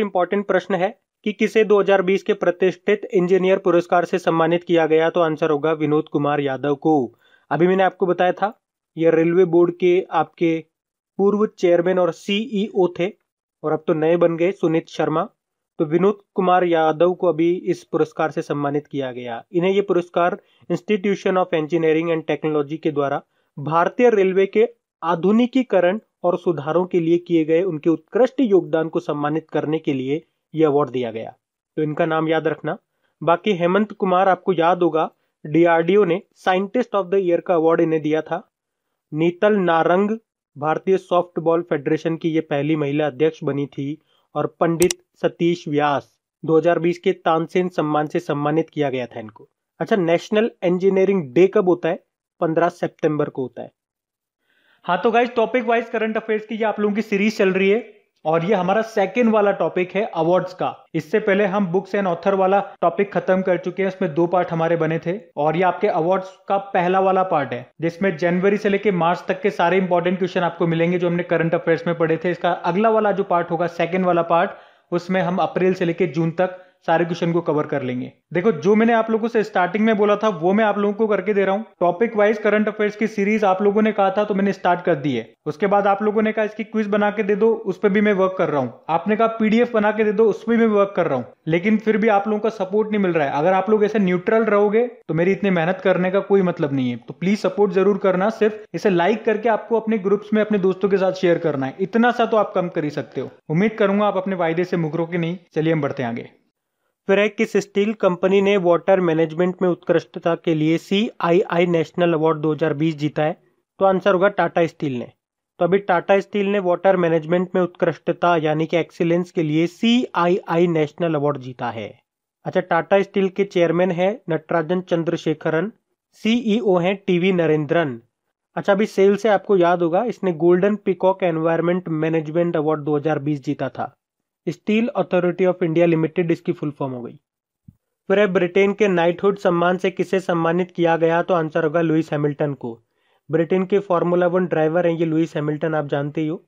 important प्रश्न है कि किसे 2020 के प्रतिष्ठित इंजीनियर पुरस्कार से सम्मानित किया गया तो आंसर होगा विनोद कुमार यादव को अभी मैंने आपको बताया था ये रेलवे बोर्ड के आपके पूर्व चेयरमैन और सीईओ e थे और अब तो नए बन गए सुनीत शर्मा तो विनोद कुमार यादव को अभी इस पुरस्कार से सम्मानित किया गया इन्हें ये पुरस्कार institution of engineering and technology के द्वारा भारतीय रेलवे के आधुनिकीकरण और सुधारों के लिए किए गए उनके उत्कृष्ट योगदान को सम्मानित करने के लिए यह अवार्ड दिया गया तो इनका नाम याद रखना बाकी हेमंत कुमार आपको याद होगा डीआरडीओ ने साइंटिस्ट ऑफ द ईयर का अवार्ड इन्हें दिया था नीतल नारंग भारतीय सॉफ्टबॉल फेडरेशन की ये पहली महिला अध्यक्ष बनी थी और पंडित सतीश व्यास 2020 के तानसेन सम्मान से सम्मानित किया गया था इनको अच्छा नेशनल इंजीनियरिंग डे कब होता है 15 सितंबर को होता है हाँ तो guys topic wise current affairs की ये आप लोगों की सीरीज चल रही है और ये हमारा सेकेंड वाला टॉपिक है अवार्ड्स का इससे पहले हम बुक्स एंड ऑथर वाला टॉपिक खत्म कर चुके हैं उसमें दो पार्ट हमारे बने थे और ये आपके अवार्ड्स का पहला वाला पार्ट है जिसमें जनवरी से लेकर मार्च तक के सारे इंपॉर्टेंट क्वेश्चन आपको मिलेंगे जो हमने करंट अफेयर्स में पढ़े थे इसका अगला वाला जो पार्ट होगा सेकेंड वाला पार्ट उसमें हम अप्रैल से लेकर जून तक सारे क्वेश्चन को कवर कर लेंगे देखो जो मैंने आप लोगों से स्टार्टिंग में बोला था वो मैं आप लोगों को करके दे रहा हूँ टॉपिक वाइज करंट अफेयर्स की सीरीज आप लोगों ने कहा था तो मैंने स्टार्ट कर दी है उसके बाद आप लोगों ने कहा इसकी क्विज बना के दे दो उस पर भी मैं वर्क कर रहा हूँ आपने कहा पीडीएफ बना के दे दो उस पर भी मैं वर्क कर रहा हूँ लेकिन फिर भी आप लोगों का सपोर्ट नहीं मिल रहा है अगर आप लोग ऐसे न्यूट्रल रहोगे तो मेरी इतनी मेहनत करने का कोई मतलब नहीं है तो प्लीज सपोर्ट जरूर करना सिर्फ इसे लाइक करके आपको अपने ग्रुप्स में अपने दोस्तों के साथ शेयर करना है इतना सा तो आप कम कर ही सकते हो उम्मीद करूंगा आप अपने वायदे से मुकरोगे नहीं चलिए हम बढ़ते आगे फ्रैक किस स्टील कंपनी ने वाटर मैनेजमेंट में उत्कृष्टता के लिए सी आई आई नेशनल अवार्ड 2020 जीता है तो आंसर होगा टाटा स्टील ने तो अभी टाटा स्टील ने वाटर मैनेजमेंट में उत्कृष्टता यानी कि एक्सीलेंस के लिए सी आई आई नेशनल अवार्ड जीता है अच्छा टाटा स्टील के चेयरमैन है Natarajan Chandrasekaran CEO T TV Narendran अच्छा अभी सेल से आपको याद होगा इसने golden peacock environment management award 2020 जीता था steel authority of India limited इसकी फुल फॉर्म हो गई फिर ब्रिटेन के नाइटहुड सम्मान से किसे सम्मानित किया गया तो आंसर होगा लुइस हैमिल्टन को ब्रिटेन के फॉर्मूला वन ड्राइवर हैं ये लुइस हैमिल्टन आप जानते ही हो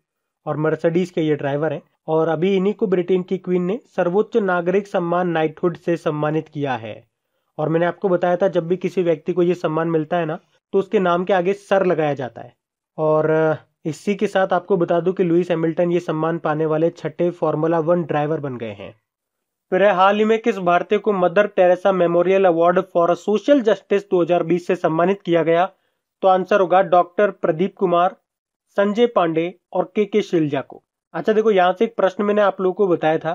और मर्सडीज के ये ड्राइवर हैं और अभी इन्हीं को ब्रिटेन की क्वीन ने सर्वोच्च नागरिक सम्मान नाइटहुड से सम्मानित किया है और मैंने आपको बताया था जब भी किसी व्यक्ति को ये सम्मान मिलता है ना तो उसके नाम के आगे सर लगाया जाता है और इसी के साथ आपको बता दूं कि लुइस हैमिल्टन ये सम्मान पाने वाले छठे फॉर्मूला वन ड्राइवर बन गए हैं फिर हाल ही में किस भारतीय को Mother Teresa memorial award for social justice 2020 से सम्मानित किया गया तो आंसर होगा डॉक्टर प्रदीप कुमार संजय पांडे और के के शिलजा को अच्छा देखो यहाँ से एक प्रश्न मैंने आप लोगों को बताया था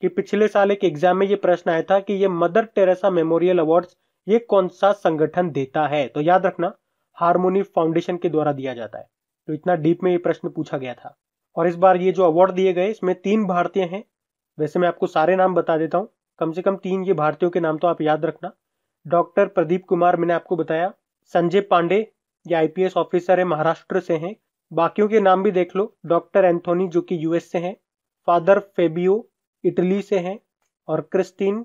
कि पिछले साल एक एग्जाम में ये प्रश्न आया था कि ये मदर टेरेसा मेमोरियल अवार्ड ये कौन सा संगठन देता है तो याद रखना हारमोनी फाउंडेशन के द्वारा दिया जाता है तो इतना डीप में ये प्रश्न पूछा गया था और इस बार ये जो अवार्ड दिए गए इसमें तीन भारतीय हैं वैसे मैं आपको सारे नाम बता देता हूँ कम से कम तीन ये भारतीयों के नाम तो आप याद रखना डॉक्टर प्रदीप कुमार मैंने आपको बताया संजय पांडे ये आईपीएस ऑफिसर है महाराष्ट्र से हैं बाकियों के नाम भी देख लो डॉक्टर एंथोनी जो कि यूएस से हैं फादर फेबियो इटली से हैं और क्रिस्टीन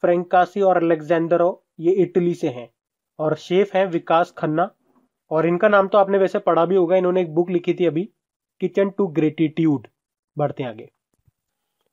फ्रेंकासी और अलेक्जेंडरो ये इटली से हैं और शेफ हैं विकास खन्ना और इनका नाम तो आपने वैसे पढ़ा भी होगा इन्होंने एक बुक लिखी थी अभी किचन टू ग्रेटिट्यूड बढ़ते आगे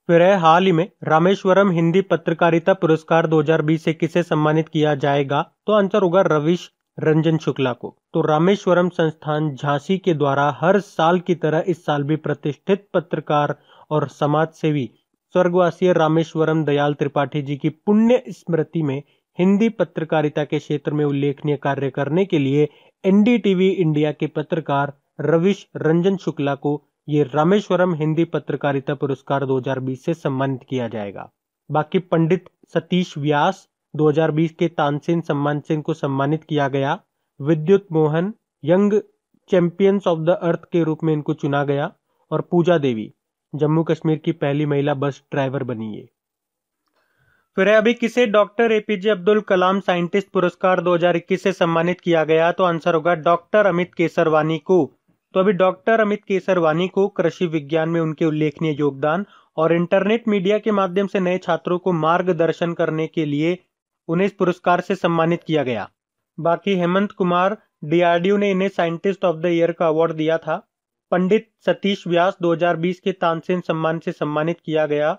फिर है हाल ही में रामेश्वरम हिंदी पत्रकारिता पुरस्कार 2020 से किसे सम्मानित किया जाएगा तो आंसर होगा रविश रंजन शुक्ला को तो रामेश्वरम संस्थान झांसी के द्वारा हर साल की तरह इस साल भी प्रतिष्ठित पत्रकार और समाज सेवी स्वर्गवासी रामेश्वरम दयाल त्रिपाठी जी की पुण्य स्मृति में हिंदी पत्रकारिता के क्षेत्र में उल्लेखनीय कार्य करने के लिए एनडीटीवी इंडिया के पत्रकार रविश रंजन शुक्ला को ये रामेश्वरम हिंदी पत्रकारिता पुरस्कार 2020 से सम्मानित किया जाएगा बाकी पंडित सतीश व्यास 2020 के तानसेन सम्मान से को सम्मानित किया गया Vidyut Mohan young champions of the earth के रूप में इनको चुना गया और पूजा देवी जम्मू कश्मीर की पहली महिला बस ड्राइवर बनी है फिर अभी किसे doctor APJ Abdul Kalam scientist पुरस्कार 2021 से सम्मानित किया गया तो आंसर होगा डॉक्टर अमित केसरवानी को तो अभी डॉक्टर अमित केसरवानी को कृषि विज्ञान में उनके उल्लेखनीय योगदान और इंटरनेट मीडिया के माध्यम से नए छात्रों को मार्गदर्शन करने के लिए उन्हें इस पुरस्कार से सम्मानित किया गया बाकी हेमंत कुमार डी ने इन्हें साइंटिस्ट ऑफ द ईयर का अवार्ड दिया था पंडित सतीश व्यास 2020 के तानसेन सम्मान से सम्मानित किया गया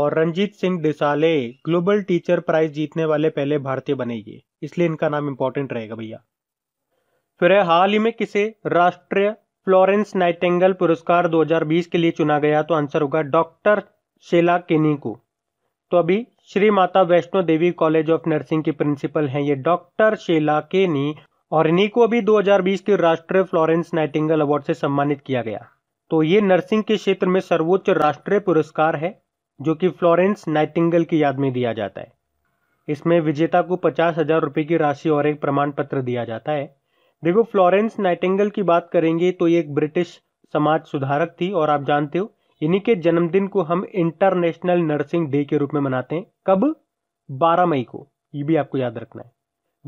और Ranjit Singh Disale global teacher prize जीतने वाले पहले भारतीय बने ये इसलिए इनका नाम इंपॉर्टेंट रहेगा भैया फिर हाल ही में किसे राष्ट्रीय फ्लोरेंस नाइटेंगल पुरस्कार 2020 के लिए चुना गया तो आंसर होगा डॉक्टर शेला केनी को तो अभी Shri Mata Vaishno Devi college of nursing की प्रिंसिपल हैं ये डॉक्टर शेला केनी और इन्हीं को अभी 2020 के राष्ट्रीय फ्लोरेंस नाइटिंगल अवार्ड से सम्मानित किया गया तो ये नर्सिंग के क्षेत्र में सर्वोच्च राष्ट्रीय पुरस्कार है जो कि फ्लोरेंस नाइटिंगल की याद में दिया जाता है इसमें विजेता को पचास हज़ार रुपये की राशि और एक प्रमाण पत्र दिया जाता है देखो फ्लोरेंस नाइटिंगल की बात करेंगे तो ये एक ब्रिटिश समाज सुधारक थी और आप जानते हो इन्हीं के जन्मदिन को हम इंटरनेशनल नर्सिंग डे के रूप में मनाते हैं कब बारह मई को ये भी आपको याद रखना है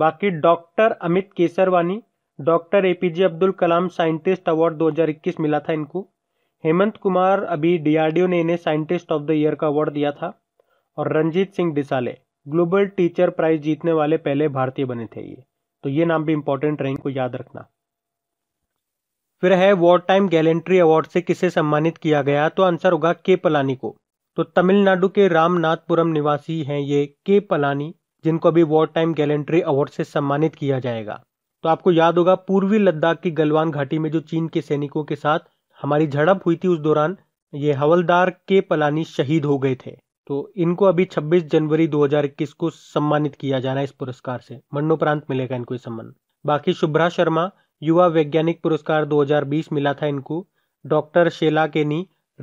बाकी doctor Amit Kesarwani doctor APJ Abdul Kalam scientist award 2021 मिला था इनको हेमंत कुमार अभी डीआरडीओ ने इन्हें साइंटिस्ट ऑफ द ईयर का अवार्ड दिया था और Ranjit Singh Disale global teacher prize जीतने वाले पहले भारतीय बने थे ये तो ये नाम भी इंपॉर्टेंट रैंक को याद रखना फिर है वॉर टाइम गैलेंट्री अवार्ड से किसे सम्मानित किया गया तो आंसर होगा के पलानी को तो तमिलनाडु के रामनाथपुरम निवासी हैं ये के पलानी जिनको अभी वॉर टाइम गैलेंट्री अवार्ड से सम्मानित किया जाएगा तो आपको याद होगा पूर्वी लद्दाख की गलवान घाटी में जो चीन के सैनिकों के साथ हमारी झड़प हुई थी उस दौरान ये हवलदार के पलानी शहीद हो गए थे तो इनको अभी 26 जनवरी 2021 को सम्मानित किया जाना है इस पुरस्कार से मरणोपरांत मिलेगा इनको सम्मान बाकी शुभ्रा शर्मा युवा वैज्ञानिक पुरस्कार 2020 मिला था इनको डॉक्टर शेला केनी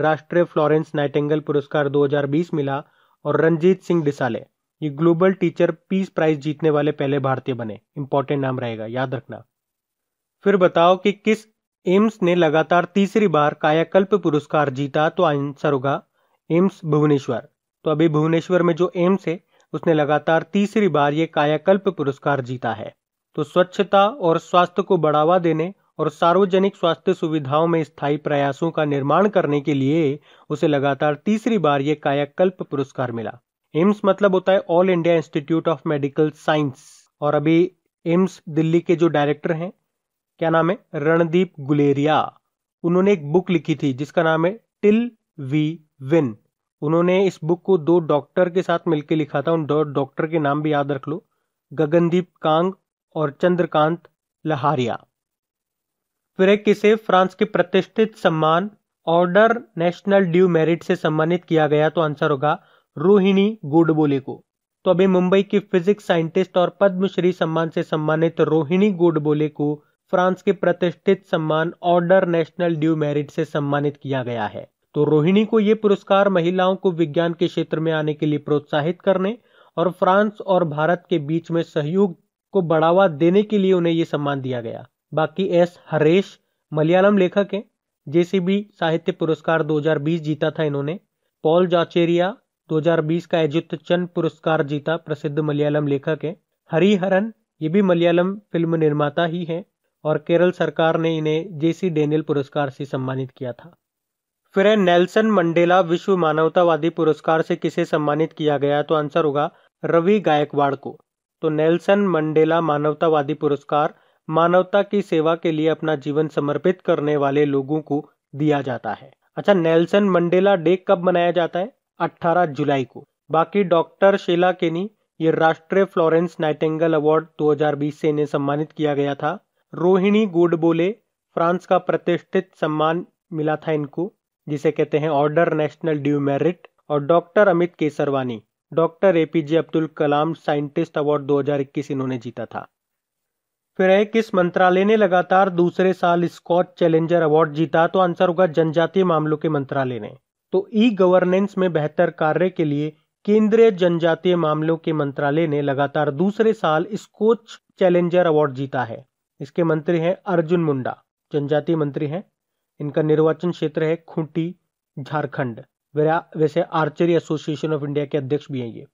राष्ट्रीय फ्लोरेंस नाइटेंगल पुरस्कार 2020 मिला और रंजीत सिंह डिसाले ये ग्लोबल टीचर पीस प्राइज जीतने वाले पहले भारतीय बने इंपॉर्टेंट नाम रहेगा याद रखना फिर बताओ कि किस एम्स ने लगातार तीसरी बार कायाकल्प पुरस्कार जीता तो आंसर होगा एम्स भुवनेश्वर तो अभी भुवनेश्वर में जो एम्स है उसने लगातार तीसरी बार ये कायाकल्प पुरस्कार जीता है तो स्वच्छता और स्वास्थ्य को बढ़ावा देने और सार्वजनिक स्वास्थ्य सुविधाओं में स्थायी प्रयासों का निर्माण करने के लिए उसे लगातार तीसरी बार ये कायाकल्प पुरस्कार मिला एम्स मतलब होता है all India institute of medical science और अभी एम्स दिल्ली के जो डायरेक्टर हैं क्या नाम है रणदीप गुलेरिया उन्होंने एक बुक लिखी थी जिसका नाम है टिल वी विन उन्होंने इस बुक को दो डॉक्टर के साथ मिलकर लिखा था उन दो डॉक्टर के नाम भी याद रख लो गगनदीप कांग और चंद्रकांत लहारिया फिर एक किसे फ्रांस के प्रतिष्ठित सम्मान ऑर्डर नेशनल ड्यू मेरिट से सम्मानित किया गया तो आंसर होगा रोहिणी गोडबोले को तो अभी मुंबई की फिजिक्स साइंटिस्ट और पद्मश्री सम्मान से सम्मानित रोहिणी गोडबोले को फ्रांस के प्रतिष्ठित सम्मान ऑर्डर नेशनल ड्यू मेरिट से सम्मानित किया गया है तो रोहिणी को ये पुरस्कार महिलाओं को विज्ञान के क्षेत्र में आने के लिए प्रोत्साहित करने और फ्रांस और भारत के बीच में सहयोग को बढ़ावा देने के लिए उन्हें ये सम्मान दिया गया बाकी एस हरेश मलयालम लेखक हैं जेसीबी साहित्य पुरस्कार 2020 जीता था इन्होंने पॉल जाचेरिया 2020 का एजुत चंद पुरस्कार जीता प्रसिद्ध मलयालम लेखक है हरिहरन ये भी मलयालम फिल्म निर्माता ही हैं और केरल सरकार ने इन्हें जेसी डेनियल पुरस्कार से सम्मानित किया था फिर है नेल्सन मंडेला विश्व मानवतावादी पुरस्कार से किसे सम्मानित किया गया तो आंसर होगा रवि गायकवाड़ को तो नेल्सन मंडेला मानवतावादी पुरस्कार मानवता की सेवा के लिए अपना जीवन समर्पित करने वाले लोगों को दिया जाता है अच्छा नेल्सन मंडेला डे कब मनाया जाता है 18 जुलाई को बाकी डॉक्टर शेला केनी ये राष्ट्रीय फ्लोरेंस नाइटेंगल अवार्ड 2020 से इन्हें सम्मानित किया गया था रोहिणी गोडबोले फ्रांस का प्रतिष्ठित सम्मान मिला था इनको जिसे कहते हैं ऑर्डर नेशनल ड्यू मेरिट और doctor Amit Kesarwani doctor A P J Abdul Kalam scientist award 2021 इन्होंने जीता था फिर है किस मंत्रालय ने लगातार दूसरे साल स्कॉच चैलेंजर अवार्ड जीता तो आंसर होगा जनजातीय मामलों के मंत्रालय ने तो ई गवर्नेंस में बेहतर कार्य के लिए केंद्रीय जनजातीय मामलों के मंत्रालय ने लगातार दूसरे साल स्कॉच चैलेंजर अवार्ड जीता है इसके मंत्री हैं अर्जुन मुंडा जनजातीय मंत्री हैं इनका निर्वाचन क्षेत्र है खूंटी झारखंड वैसे आर्चरी एसोसिएशन ऑफ इंडिया के अध्यक्ष भी हैं ये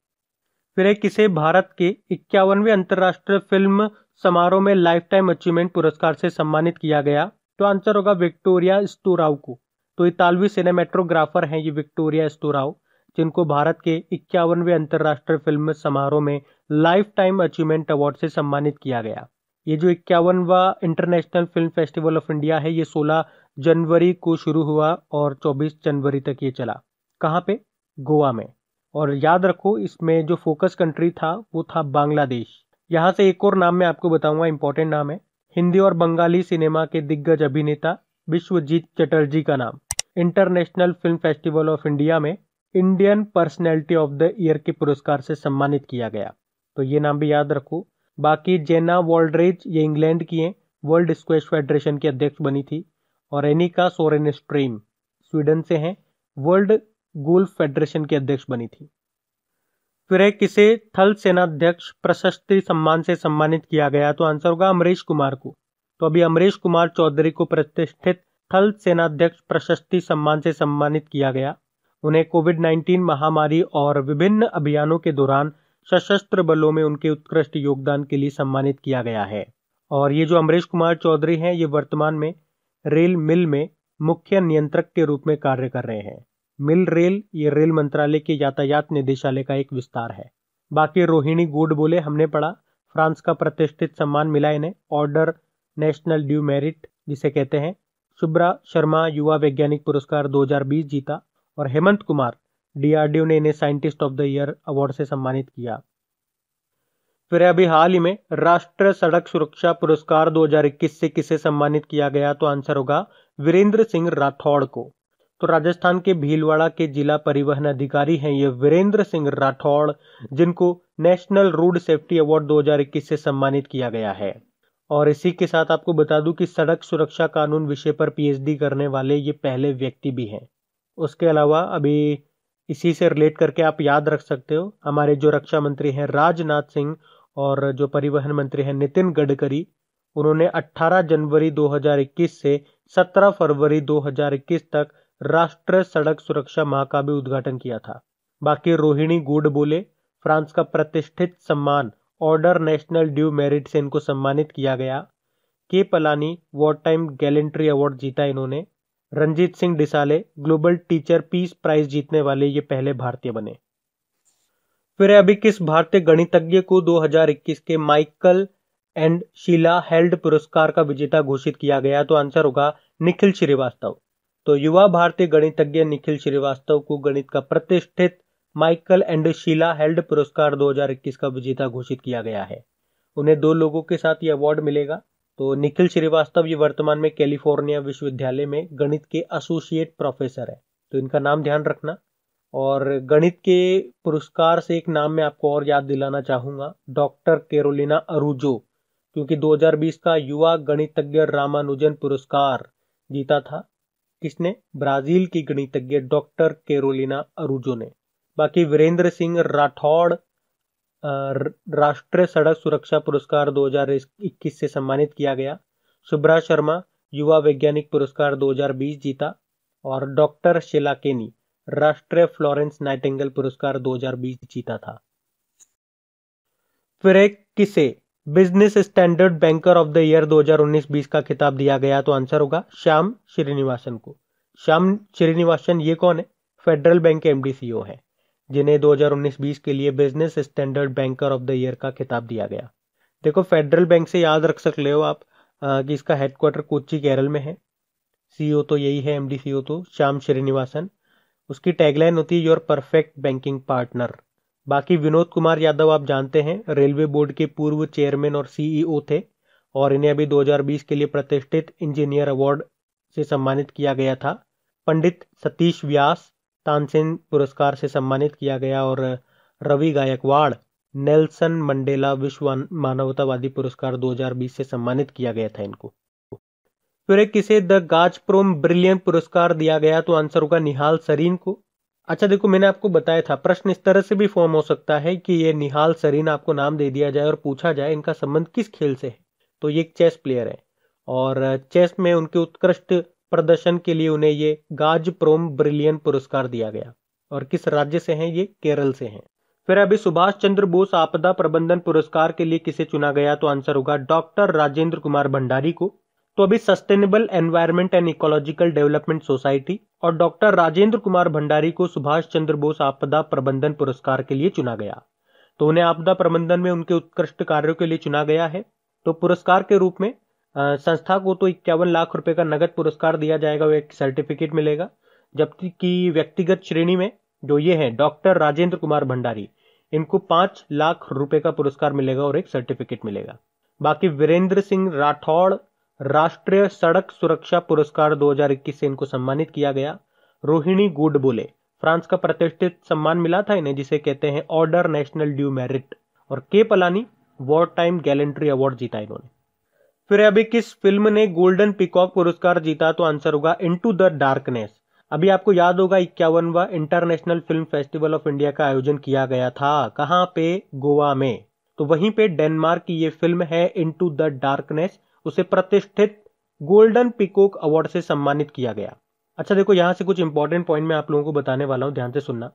फिर एक इसे भारत के इक्यावनवे अंतर्राष्ट्रीय फिल्म समारोह में लाइफ टाइम अचीवमेंट पुरस्कार से सम्मानित किया गया तो आंसर होगा विक्टोरिया स्टोराव को तो इतालवी सिनेमेट्रोग्राफर हैं ये विक्टोरिया स्टोराव जिनको भारत के इक्यावनवे अंतर्राष्ट्रीय फिल्म समारोह में लाइफ टाइम अचीवमेंट अवार्ड से सम्मानित किया गया ये जो इक्यावनवा international film festival of India है ये 16 जनवरी को शुरू हुआ और 24 जनवरी तक ये चला कहाँ पे गोवा में और याद रखो इसमें जो फोकस कंट्री था वो था बांग्लादेश यहाँ से एक और नाम मैं आपको बताऊंगा इंपॉर्टेंट नाम है हिंदी और बंगाली सिनेमा के दिग्गज अभिनेता विश्वजीत चटर्जी का नाम international film festival of India में Indian personality of the year के पुरस्कार से सम्मानित किया गया तो ये नाम भी याद रखो बाकी जेना वॉल्ड्रिज ये इंग्लैंड की हैं वर्ल्ड स्क्वेश फेडरेशन की अध्यक्ष बनी थी और एनिका सोरेन स्ट्रीम स्वीडन से हैं वर्ल्ड गोल्फ फेडरेशन की अध्यक्ष बनी थी फिर है किसे थल सेनाध्यक्ष प्रशस्ति सम्मान से सम्मानित किया गया तो आंसर होगा अमरीश कुमार को तो अभी अमरीश कुमार चौधरी को प्रतिष्ठित थल सेनाध्यक्ष प्रशस्ति सम्मान से सम्मानित किया गया उन्हें कोविड 19 महामारी और विभिन्न अभियानों के दौरान सशस्त्र बलों में उनके उत्कृष्ट योगदान के लिए सम्मानित किया गया है और ये जो अमरीश कुमार चौधरी हैं ये वर्तमान में रेल मिल में मुख्य नियंत्रक के रूप में कार्य कर रहे हैं मिल रेल ये रेल मंत्रालय के यातायात निदेशालय का एक विस्तार है बाकी रोहिणी गुड बोले हमने पढ़ा फ्रांस का प्रतिष्ठित सम्मान मिला इन्हें ऑर्डर नेशनल ड्यू मेरिट जिसे कहते हैं शुभ्रा शर्मा युवा वैज्ञानिक पुरस्कार 2020 जीता और हेमंत कुमार डीआरडीओ ने इन्हें scientist of the year award से सम्मानित किया फिर अभी हाल ही में राष्ट्रीय सड़क सुरक्षा पुरस्कार 2021 से किसे सम्मानित किया गया तो आंसर होगा वीरेंद्र सिंह राठौड़ को तो राजस्थान के भीलवाड़ा के जिला परिवहन अधिकारी हैं ये वीरेंद्र सिंह राठौड़ जिनको नेशनल रोड सेफ्टी अवार्ड 2021 से सम्मानित किया गया है और इसी के साथ आपको बता दूं कि सड़क सुरक्षा कानून विषय पर पीएचडी करने वाले ये पहले व्यक्ति भी हैं उसके अलावा अभी इसी से रिलेट करके आप याद रख सकते हो हमारे जो रक्षा मंत्री हैं राजनाथ सिंह और जो परिवहन मंत्री हैं नितिन गडकरी उन्होंने 18 जनवरी 2021 से 17 फरवरी 2021 तक राष्ट्रीय सड़क सुरक्षा माह का भी उद्घाटन किया था बाकी रोहिणी गुड बोले फ्रांस का प्रतिष्ठित सम्मान ऑर्डर नेशनल ड्यू मेरिट से इनको सम्मानित किया गया K Palani war time gallantry award जीता इन्होंने Ranjit Singh Disale global teacher peace prize जीतने वाले ये पहले भारतीय बने फिर अभी किस भारतीय गणितज्ञ को 2021 के माइकल एंड शीला हेल्ड पुरस्कार का विजेता घोषित किया गया तो आंसर होगा निखिल श्रीवास्तव तो युवा भारतीय गणितज्ञ निखिल श्रीवास्तव को गणित का प्रतिष्ठित माइकल एंड शीला हेल्ड पुरस्कार 2021 का विजेता घोषित किया गया है उन्हें दो लोगों के साथ ये अवार्ड मिलेगा तो निखिल श्रीवास्तव ये वर्तमान में कैलिफोर्निया विश्वविद्यालय में गणित के एसोसिएट प्रोफेसर है तो इनका नाम ध्यान रखना और गणित के पुरस्कार से एक नाम मैं आपको और याद दिलाना चाहूँगा डॉक्टर केरोलिना अरूजो क्योंकि 2020 का युवा गणितज्ञ रामानुजन पुरस्कार जीता था किसने ब्राजील की गणितज्ञ डॉक्टर केरोलिना अरुजो ने बाकी वीरेंद्र सिंह राठौड़ राष्ट्रीय सड़क सुरक्षा पुरस्कार 2021 से सम्मानित किया गया सुब्रा शर्मा युवा वैज्ञानिक पुरस्कार 2020 जीता और डॉक्टर केनी राष्ट्रीय फ्लोरेंस नाइटेंगल पुरस्कार 2020 जीता था फिर किसे business standard banker of the year 2019-20 का खिताब दिया गया तो आंसर होगा श्याम श्रीनिवासन को श्याम श्रीनिवासन ये कौन है फेडरल बैंक के एमडीसीओ e है जिन्हें 2019-20 के लिए business standard banker of the year का खिताब दिया गया देखो फेडरल बैंक से याद रख सकते हो आप आ, कि इसका हेडक्वार्टर कोची केरल में है सीईओ e तो यही है एमडी सीईओ e तो श्याम श्रीनिवासन उसकी टैगलाइन होती है योर परफेक्ट बैंकिंग पार्टनर बाकी विनोद कुमार यादव आप जानते हैं रेलवे बोर्ड के पूर्व चेयरमैन और सीईओ e थे और इन्हें अभी 2020 के लिए प्रतिष्ठित इंजीनियर अवार्ड से सम्मानित किया गया था पंडित सतीश व्यास तानसेन पुरस्कार से सम्मानित किया गया और रवि गायकवाड़ नेल्सन मंडेला विश्व मानवतावादी पुरस्कार 2020 से सम्मानित किया गया था इनको फिर एक किसे द गाजप्रोम ब्रिलियंट पुरस्कार दिया गया तो आंसर होगा निहाल सरीन को अच्छा देखो मैंने आपको बताया था प्रश्न इस तरह से भी फॉर्म हो सकता है कि ये निहाल सरीन आपको नाम दे दिया जाए और पूछा जाए इनका संबंध किस खेल से है तो ये एक चेस प्लेयर है और चेस में उनके उत्कृष्ट प्रदर्शन के लिए उन्हें ये गाज प्रोम ब्रिलियन पुरस्कार दिया गया और किस राज्य से हैं ये केरल से हैं फिर अभी सुभाष चंद्र बोस आपदा प्रबंधन पुरस्कार के लिए किसे चुना गया तो आंसर होगा डॉक्टर राजेंद्र कुमार भंडारी को तो अभी sustainable environment and ecological development society और डॉक्टर राजेंद्र कुमार भंडारी को सुभाष चंद्र बोस आपदा प्रबंधन पुरस्कार के लिए चुना गया तो उन्हें आपदा प्रबंधन में उनके उत्कृष्ट कार्यों के लिए चुना गया है तो पुरस्कार के रूप में संस्था को तो इक्यावन लाख रुपए का नगद पुरस्कार दिया जाएगा वह एक सर्टिफिकेट मिलेगा जबकि व्यक्तिगत श्रेणी में जो ये हैं डॉक्टर राजेंद्र कुमार भंडारी इनको पांच लाख रुपए का पुरस्कार मिलेगा और एक सर्टिफिकेट मिलेगा बाकी वीरेंद्र सिंह राठौड़ राष्ट्रीय सड़क सुरक्षा पुरस्कार 2021 से इनको सम्मानित किया गया रोहिणी गुड बोले फ्रांस का प्रतिष्ठित सम्मान मिला था इन्हें जिसे कहते हैं ऑर्डर नेशनल ड्यू मेरिट और K Palani war time gallantry award जीता इन्होंने फिर अभी किस फिल्म ने गोल्डन पिकॉक पुरस्कार जीता तो आंसर होगा इनटू द डार्कनेस अभी आपको याद होगा इक्यावनवा international film festival of India का आयोजन किया गया था कहाँ पे गोवा में तो वहीं पे डेनमार्क की ये फिल्म है इनटू द डार्कनेस उसे प्रतिष्ठित गोल्डन पिकॉक अवार्ड से सम्मानित किया गया अच्छा देखो यहाँ से कुछ इंपॉर्टेंट पॉइंट मैं आप लोगों को बताने वाला हूँ ध्यान से सुनना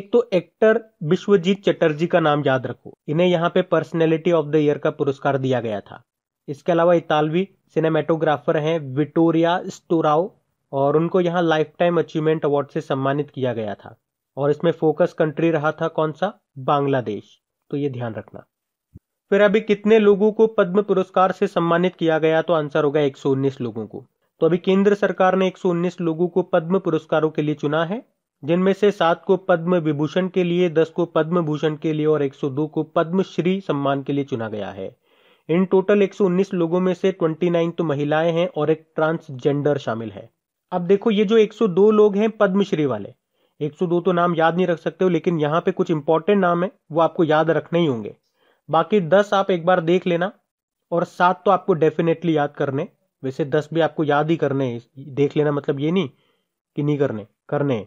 एक तो एक्टर विश्वजीत चटर्जी का नाम याद रखो इन्हें यहाँ पे पर्सनैलिटी ऑफ द ईयर का पुरस्कार दिया गया था इसके अलावा इतालवी सिनेमेटोग्राफर हैं विटोरिया स्टोराओ और उनको यहाँ लाइफ टाइम अचीवमेंट अवार्ड से सम्मानित किया गया था और इसमें फोकस कंट्री रहा था कौन सा बांग्लादेश तो ये ध्यान रखना फिर अभी कितने लोगों को पद्म पुरस्कार से सम्मानित किया गया तो आंसर होगा एक लोगों को तो अभी केंद्र सरकार ने एक लोगों को पद्म पुरस्कारों के लिए चुना है जिनमें से सात को पद्म विभूषण के लिए दस को पद्म भूषण के लिए और एक को पद्मश्री सम्मान के लिए चुना गया है इन टोटल 119 लोगों में से 29 तो महिलाएं हैं और एक ट्रांसजेंडर शामिल है अब देखो ये जो 102 लोग हैं पद्मश्री वाले 102 तो नाम याद नहीं रख सकते हो लेकिन यहाँ पे कुछ इंपॉर्टेंट नाम है वो आपको याद रखने ही होंगे बाकी 10 आप एक बार देख लेना और सात तो आपको डेफिनेटली याद करने वैसे दस भी आपको याद ही करने देख लेना मतलब ये नहीं कि नहीं करने करने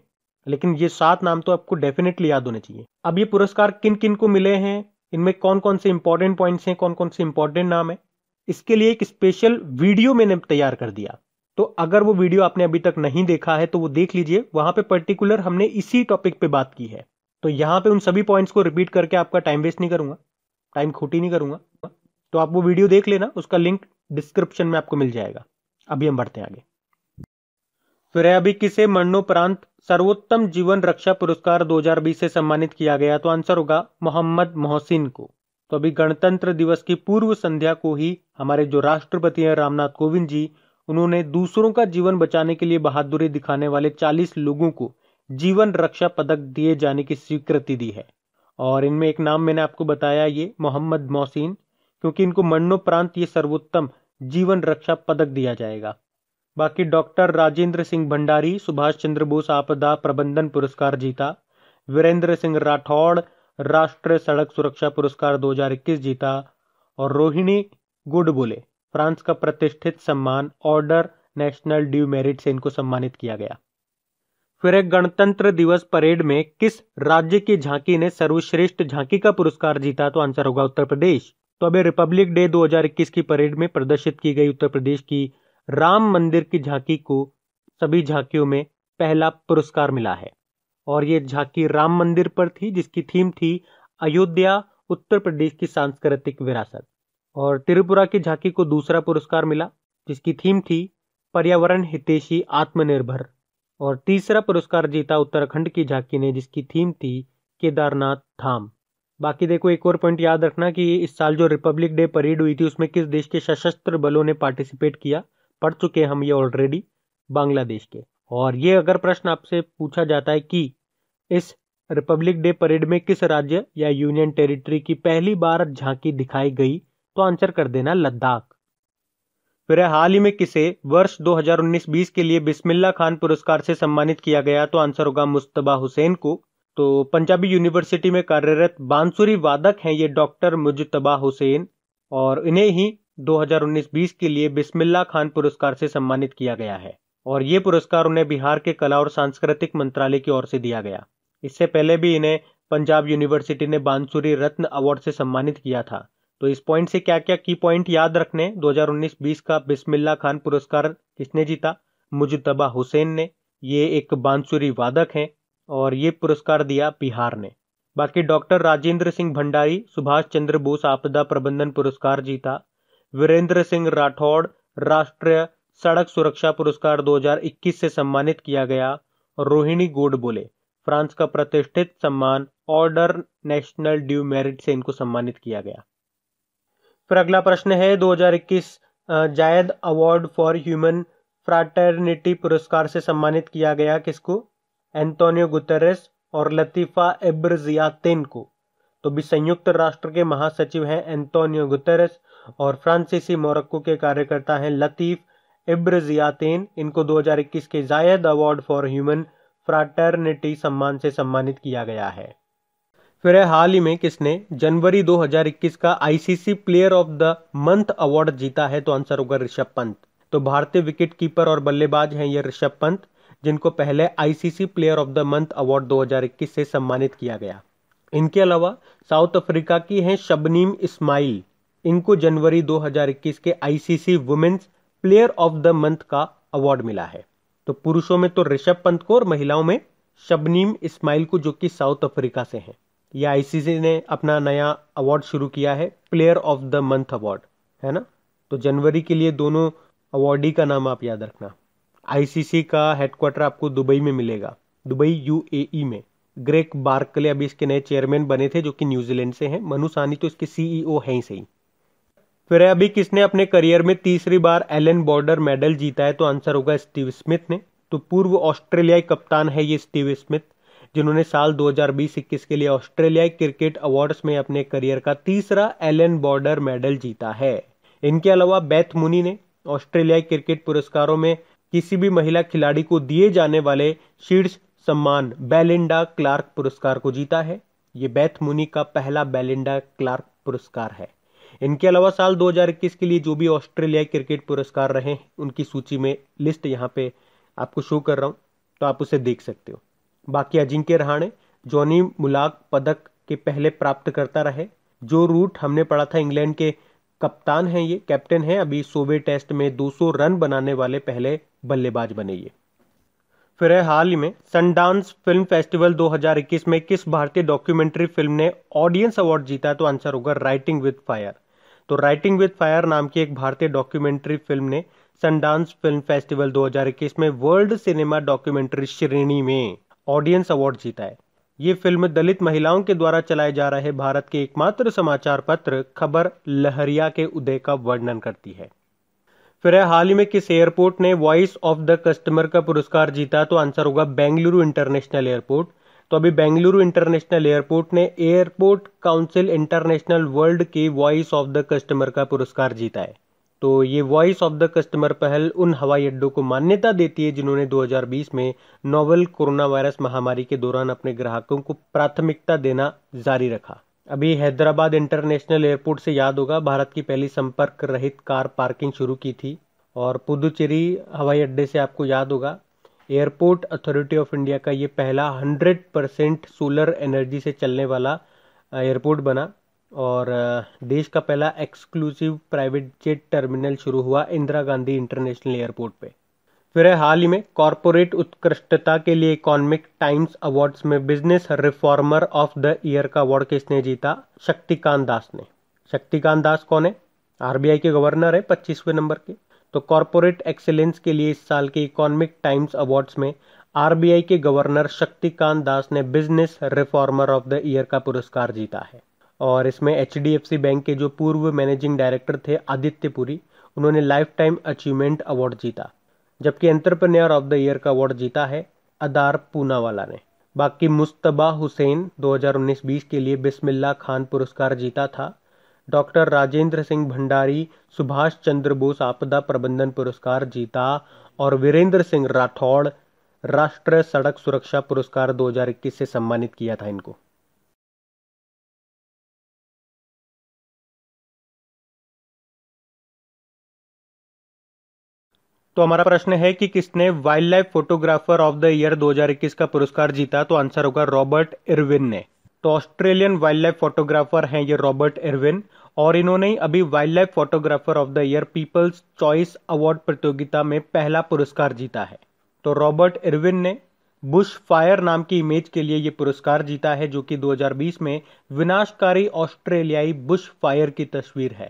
लेकिन ये सात नाम तो आपको डेफिनेटली याद होने चाहिए अब ये पुरस्कार किन किन को मिले हैं इनमें कौन कौन से इंपॉर्टेंट पॉइंट्स हैं कौन कौन से इंपॉर्टेंट नाम है इसके लिए एक स्पेशल वीडियो मैंने तैयार कर दिया तो अगर वो वीडियो आपने अभी तक नहीं देखा है तो वो देख लीजिए वहां पे पर्टिकुलर हमने इसी टॉपिक पे बात की है तो यहाँ पे उन सभी पॉइंट्स को रिपीट करके आपका टाइम वेस्ट नहीं करूंगा टाइम खोटी नहीं करूंगा तो आप वो वीडियो देख लेना उसका लिंक डिस्क्रिप्शन में आपको मिल जाएगा अभी हम बढ़ते हैं आगे फिर अभी किसे मरणोपरांत सर्वोत्तम जीवन रक्षा पुरस्कार 2020 से सम्मानित किया गया तो आंसर होगा मोहम्मद मोहसिन को तो अभी गणतंत्र दिवस की पूर्व संध्या को ही हमारे जो राष्ट्रपति हैं रामनाथ कोविंद जी उन्होंने दूसरों का जीवन बचाने के लिए बहादुरी दिखाने वाले 40 लोगों को जीवन रक्षा पदक दिए जाने की स्वीकृति दी है और इनमें एक नाम मैंने आपको बताया ये मोहम्मद मोहसिन क्योंकि इनको मरणोपरांत ये सर्वोत्तम जीवन रक्षा पदक दिया जाएगा बाकी डॉक्टर राजेंद्र सिंह भंडारी सुभाष चंद्र बोस आपदा प्रबंधन पुरस्कार जीता वीरेंद्र सिंह राठौड़ राष्ट्रीय सड़क सुरक्षा पुरस्कार 2021 जीता और रोहिणी गुड बोले फ्रांस का प्रतिष्ठित सम्मान ऑर्डर नेशनल ड्यू मेरिट से इनको सम्मानित किया गया फिर एक गणतंत्र दिवस परेड में किस राज्य की झांकी ने सर्वश्रेष्ठ झांकी का पुरस्कार जीता तो आंसर होगा उत्तर प्रदेश तो अभी रिपब्लिक डे 2021 की परेड में प्रदर्शित की गई उत्तर प्रदेश की राम मंदिर की झांकी को सभी झांकियों में पहला पुरस्कार मिला है और ये झांकी राम मंदिर पर थी जिसकी थीम थी अयोध्या उत्तर प्रदेश की सांस्कृतिक विरासत और त्रिपुरा की झांकी को दूसरा पुरस्कार मिला जिसकी थीम थी पर्यावरण हितेशी आत्मनिर्भर और तीसरा पुरस्कार जीता उत्तराखंड की झांकी ने जिसकी थीम थी केदारनाथ धाम बाकी देखो एक और पॉइंट याद रखना कि इस साल जो रिपब्लिक डे परेड हुई थी उसमें किस देश के सशस्त्र बलों ने पार्टिसिपेट किया पढ़ चुके हम ये ऑलरेडी बांग्लादेश के और ये अगर प्रश्न आपसे पूछा जाता है कि इस रिपब्लिक डे परेड में किस राज्य या यूनियन टेरिटरी की पहली बार झांकी दिखाई गई तो आंसर कर देना लद्दाख फिर हाल ही में किसे वर्ष 2019-20 के लिए बिस्मिल्ला खान पुरस्कार से सम्मानित किया गया तो आंसर होगा मुस्तबा हुसैन को तो पंजाबी यूनिवर्सिटी में कार्यरत बांसुरी वादक हैं ये डॉक्टर मुजतबा हुसैन और इन्हें ही 2019-20 के लिए बिस्मिल्ला खान पुरस्कार से सम्मानित किया गया है और ये पुरस्कार उन्हें बिहार के कला और सांस्कृतिक मंत्रालय की ओर से दिया गया इससे पहले भी इन्हें पंजाब यूनिवर्सिटी ने बांसुरी रत्न अवार्ड से सम्मानित किया था तो इस पॉइंट से क्या क्या की पॉइंट याद रखने 2019-20 का बिस्मिल्ला खान पुरस्कार किसने जीता मुजतबा हुसैन ने ये एक बांसुरी वादक हैं और ये पुरस्कार दिया बिहार ने बाकी डॉक्टर राजेंद्र सिंह भंडारी सुभाष चंद्र बोस आपदा प्रबंधन पुरस्कार जीता वीरेंद्र सिंह राठौड़ राष्ट्रीय सड़क सुरक्षा पुरस्कार 2021 से सम्मानित किया गया रोहिणी गोड बोले फ्रांस का प्रतिष्ठित सम्मान ऑर्डर नेशनल ड्यू मेरिट से इनको सम्मानित किया गया फिर अगला प्रश्न है 2021 जायद अवार्ड फॉर ह्यूमन फ्राटर्निटी पुरस्कार से सम्मानित किया गया किसको एंटोनियो गुतरेस और लतीफ़ा एब्रजियातेन को तो भी संयुक्त राष्ट्र के महासचिव हैं एंटोनियो गुतरस और फ्रांसीसी मोरक्को के कार्यकर्ता हैं लतीफ़ इब्रजियातेन इनको 2021 के जायद अवार्ड फॉर ह्यूमन फ्राटर्निटी सम्मान से सम्मानित किया गया है फिर हाल ही में किसने जनवरी 2021 का ICC player of the month award जीता है तो आंसर होगा ऋषभ पंत तो भारतीय विकेट कीपर और बल्लेबाज हैं ये ऋषभ पंत जिनको पहले ICC player of the month award 2021 से सम्मानित किया गया इनके अलावा साउथ अफ्रीका की हैं शबनीम इस्माइल इनको जनवरी 2021 के ICC women's player of the month का अवार्ड मिला है तो पुरुषों में तो ऋषभ पंत को और महिलाओं में शबनीम इस्माइल को जो कि साउथ अफ्रीका से हैं ये आईसीसी ने अपना नया अवार्ड शुरू किया है player of the month award है ना तो जनवरी के लिए दोनों अवार्डी का नाम आप याद रखना आईसीसी का हेडक्वार्टर आपको दुबई में मिलेगा दुबई यूएई e में ग्रेक बार्कले अभी इसके नए चेयरमैन बने थे जो कि न्यूजीलैंड से हैं मनु सानी तो इसके सीईओ e हैं ही सही फिर अभी किसने अपने करियर में तीसरी बार एलन बॉर्डर मेडल जीता है तो आंसर होगा स्टीव स्मिथ ने तो पूर्व ऑस्ट्रेलियाई कप्तान है ये स्टीव स्मिथ जिन्होंने साल 2020-21 के लिए ऑस्ट्रेलियाई क्रिकेट अवार्ड्स में अपने करियर का तीसरा एलन बॉर्डर मेडल जीता है इनके अलावा बैथ मुनी ने ऑस्ट्रेलियाई क्रिकेट पुरस्कारों में किसी भी महिला खिलाड़ी को दिए जाने वाले शीर्ष सम्मान बेलिंडा क्लार्क पुरस्कार को जीता है ये बैथ मुनी का पहला बेलिंडा क्लार्क पुरस्कार है इनके अलावा साल 2021 के लिए जो भी ऑस्ट्रेलिया क्रिकेट पुरस्कार रहे उनकी सूची में लिस्ट यहाँ पे आपको शो कर रहा हूँ तो आप उसे देख सकते हो बाकी अजिंक्य रहाणे जॉनी मुलाक पदक के पहले प्राप्त करता रहे जो रूट हमने पढ़ा था इंग्लैंड के कप्तान हैं ये कैप्टन हैं अभी सोवे टेस्ट में 200 रन बनाने वाले पहले बल्लेबाज बने ये फिर है हाल ही में सनडांस फिल्म फेस्टिवल 2021 में किस भारतीय डॉक्यूमेंट्री फिल्म ने ऑडियंस अवार्ड जीता तो आंसर होगा राइटिंग विद फायर तो राइटिंग विद फायर नाम की एक भारतीय डॉक्यूमेंट्री फिल्म ने सनडांस फिल्म फेस्टिवल 2021 में वर्ल्ड सिनेमा डॉक्यूमेंट्री श्रेणी में ऑडियंस अवार्ड जीता है ये फिल्म दलित महिलाओं के द्वारा चलाए जा रहे भारत के एकमात्र समाचार पत्र खबर लहरिया के उदय का वर्णन करती है फिर है हाल ही में किस एयरपोर्ट ने वॉइस ऑफ द कस्टमर का पुरस्कार जीता तो आंसर होगा बेंगलुरु इंटरनेशनल एयरपोर्ट तो अभी बेंगलुरु इंटरनेशनल एयरपोर्ट ने एयरपोर्ट काउंसिल इंटरनेशनल वर्ल्ड के वॉइस ऑफ द कस्टमर का पुरस्कार जीता है तो ये वॉइस ऑफ द कस्टमर पहल उन हवाई अड्डों को मान्यता देती है जिन्होंने 2020 में नोवल कोरोना वायरस महामारी के दौरान अपने ग्राहकों को प्राथमिकता देना जारी रखा अभी हैदराबाद इंटरनेशनल एयरपोर्ट से याद होगा भारत की पहली संपर्क रहित कार पार्किंग शुरू की थी और पुदुचेरी हवाई अड्डे से आपको याद होगा एयरपोर्ट अथॉरिटी ऑफ इंडिया का ये पहला 100 परसेंट सोलर एनर्जी से चलने वाला एयरपोर्ट बना और देश का पहला एक्सक्लूसिव प्राइवेट जेट टर्मिनल शुरू हुआ इंदिरा गांधी इंटरनेशनल एयरपोर्ट पे फिर है हाल ही में कॉरपोरेट उत्कृष्टता के लिए इकोनॉमिक टाइम्स अवार्ड्स में business reformer of the year का अवार्ड किसने जीता शक्तिकांत दास ने शक्तिकांत दास कौन है आरबीआई के गवर्नर है पच्चीसवें नंबर के तो कॉरपोरेट एक्सेलेंस के लिए इस साल के इकोनॉमिक टाइम्स अवार्ड्स में आरबीआई के गवर्नर शक्तिकांत दास ने business reformer of the year का पुरस्कार जीता है और इसमें एच बैंक के जो पूर्व मैनेजिंग डायरेक्टर थे आदित्य पुरी उन्होंने लाइफ टाइम अचीवमेंट अवार्ड जीता जबकि एंटरप्रेन्योर ऑफ द ईयर का अवार्ड जीता है अदार पूनावाला ने बाकी मुस्तबा हुसैन 2019-20 के लिए बिस्मिल्ला खान पुरस्कार जीता था डॉक्टर राजेंद्र सिंह भंडारी सुभाष चंद्र बोस आपदा प्रबंधन पुरस्कार जीता और वीरेंद्र सिंह राठौड़ राष्ट्रीय सड़क सुरक्षा पुरस्कार 2021 से सम्मानित किया था इनको तो हमारा प्रश्न है कि किसने wildlife photographer of the year 2021 का पुरस्कार जीता तो आंसर होगा रॉबर्ट इरविन ने तो ऑस्ट्रेलियन वाइल्ड लाइफ फोटोग्राफर हैं ये रॉबर्ट इरविन और इन्होंने अभी wildlife photographer of the year people's choice award प्रतियोगिता में पहला पुरस्कार जीता है तो रॉबर्ट इरविन ने बुश फायर नाम की इमेज के लिए ये पुरस्कार जीता है जो कि 2020 में विनाशकारी ऑस्ट्रेलियाई बुश फायर की तस्वीर है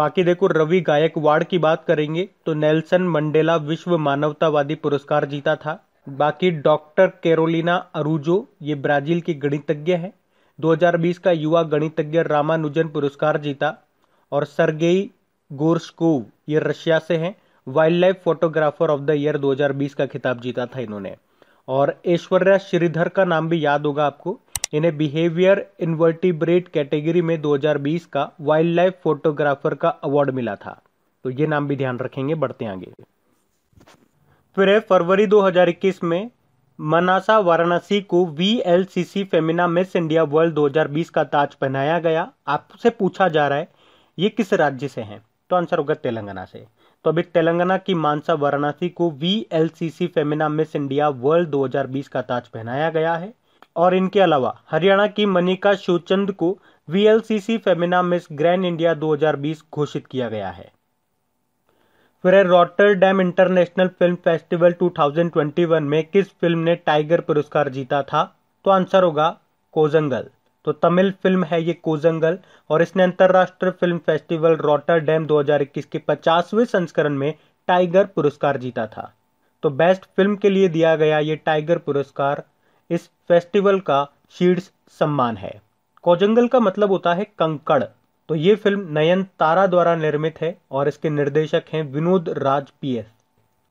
बाकी देखो रवि गायकवाड़ की बात करेंगे तो नेल्सन मंडेला विश्व मानवतावादी पुरस्कार जीता था बाकी डॉक्टर कैरोलिना अरूजो ये ब्राजील की गणितज्ञ है 2020 का युवा गणितज्ञ रामानुजन पुरस्कार जीता और सरगेई गोरस्कोव ये रशिया से हैं wildlife photographer of the year 2020 का खिताब जीता था इन्होंने और ऐश्वर्या श्रीधर का नाम भी याद होगा आपको इन्हें बिहेवियर इन्वर्टिब्रेट कैटेगरी में 2020 का वाइल्ड लाइफ फोटोग्राफर का अवार्ड मिला था तो ये नाम भी ध्यान रखेंगे बढ़ते आगे फिर है फरवरी 2021 में मनासा वाराणसी को V L C C Femina Miss India world 2020 का ताज पहनाया गया आपसे पूछा जा रहा है ये किस राज्य से हैं तो आंसर होगा तेलंगाना से तो अभी तेलंगाना की मानसा वाराणसी को V L C C Femina Miss India world 2020 का ताज पहनाया गया है और इनके अलावा हरियाणा की मनिका शिवचंद को V L C C Femina Miss grand India 2020 घोषित किया गया है फिर वह रॉटरडैम इंटरनेशनल फिल्म फेस्टिवल 2021 में किस फिल्म ने टाइगर पुरस्कार जीता था तो आंसर होगा कोजंगल तो तमिल फिल्म है ये कोजंगल और इसने अंतर्राष्ट्रीय फिल्म फेस्टिवल रॉटरडैम 2021 के 50वें संस्करण में टाइगर पुरस्कार जीता था तो बेस्ट फिल्म के लिए दिया गया ये टाइगर पुरस्कार इस फेस्टिवल का शीर्ष सम्मान है कोजंगल का मतलब होता है कंकड़ तो ये फिल्म नयन तारा द्वारा निर्मित है और इसके निर्देशक हैं विनोद राज पीएस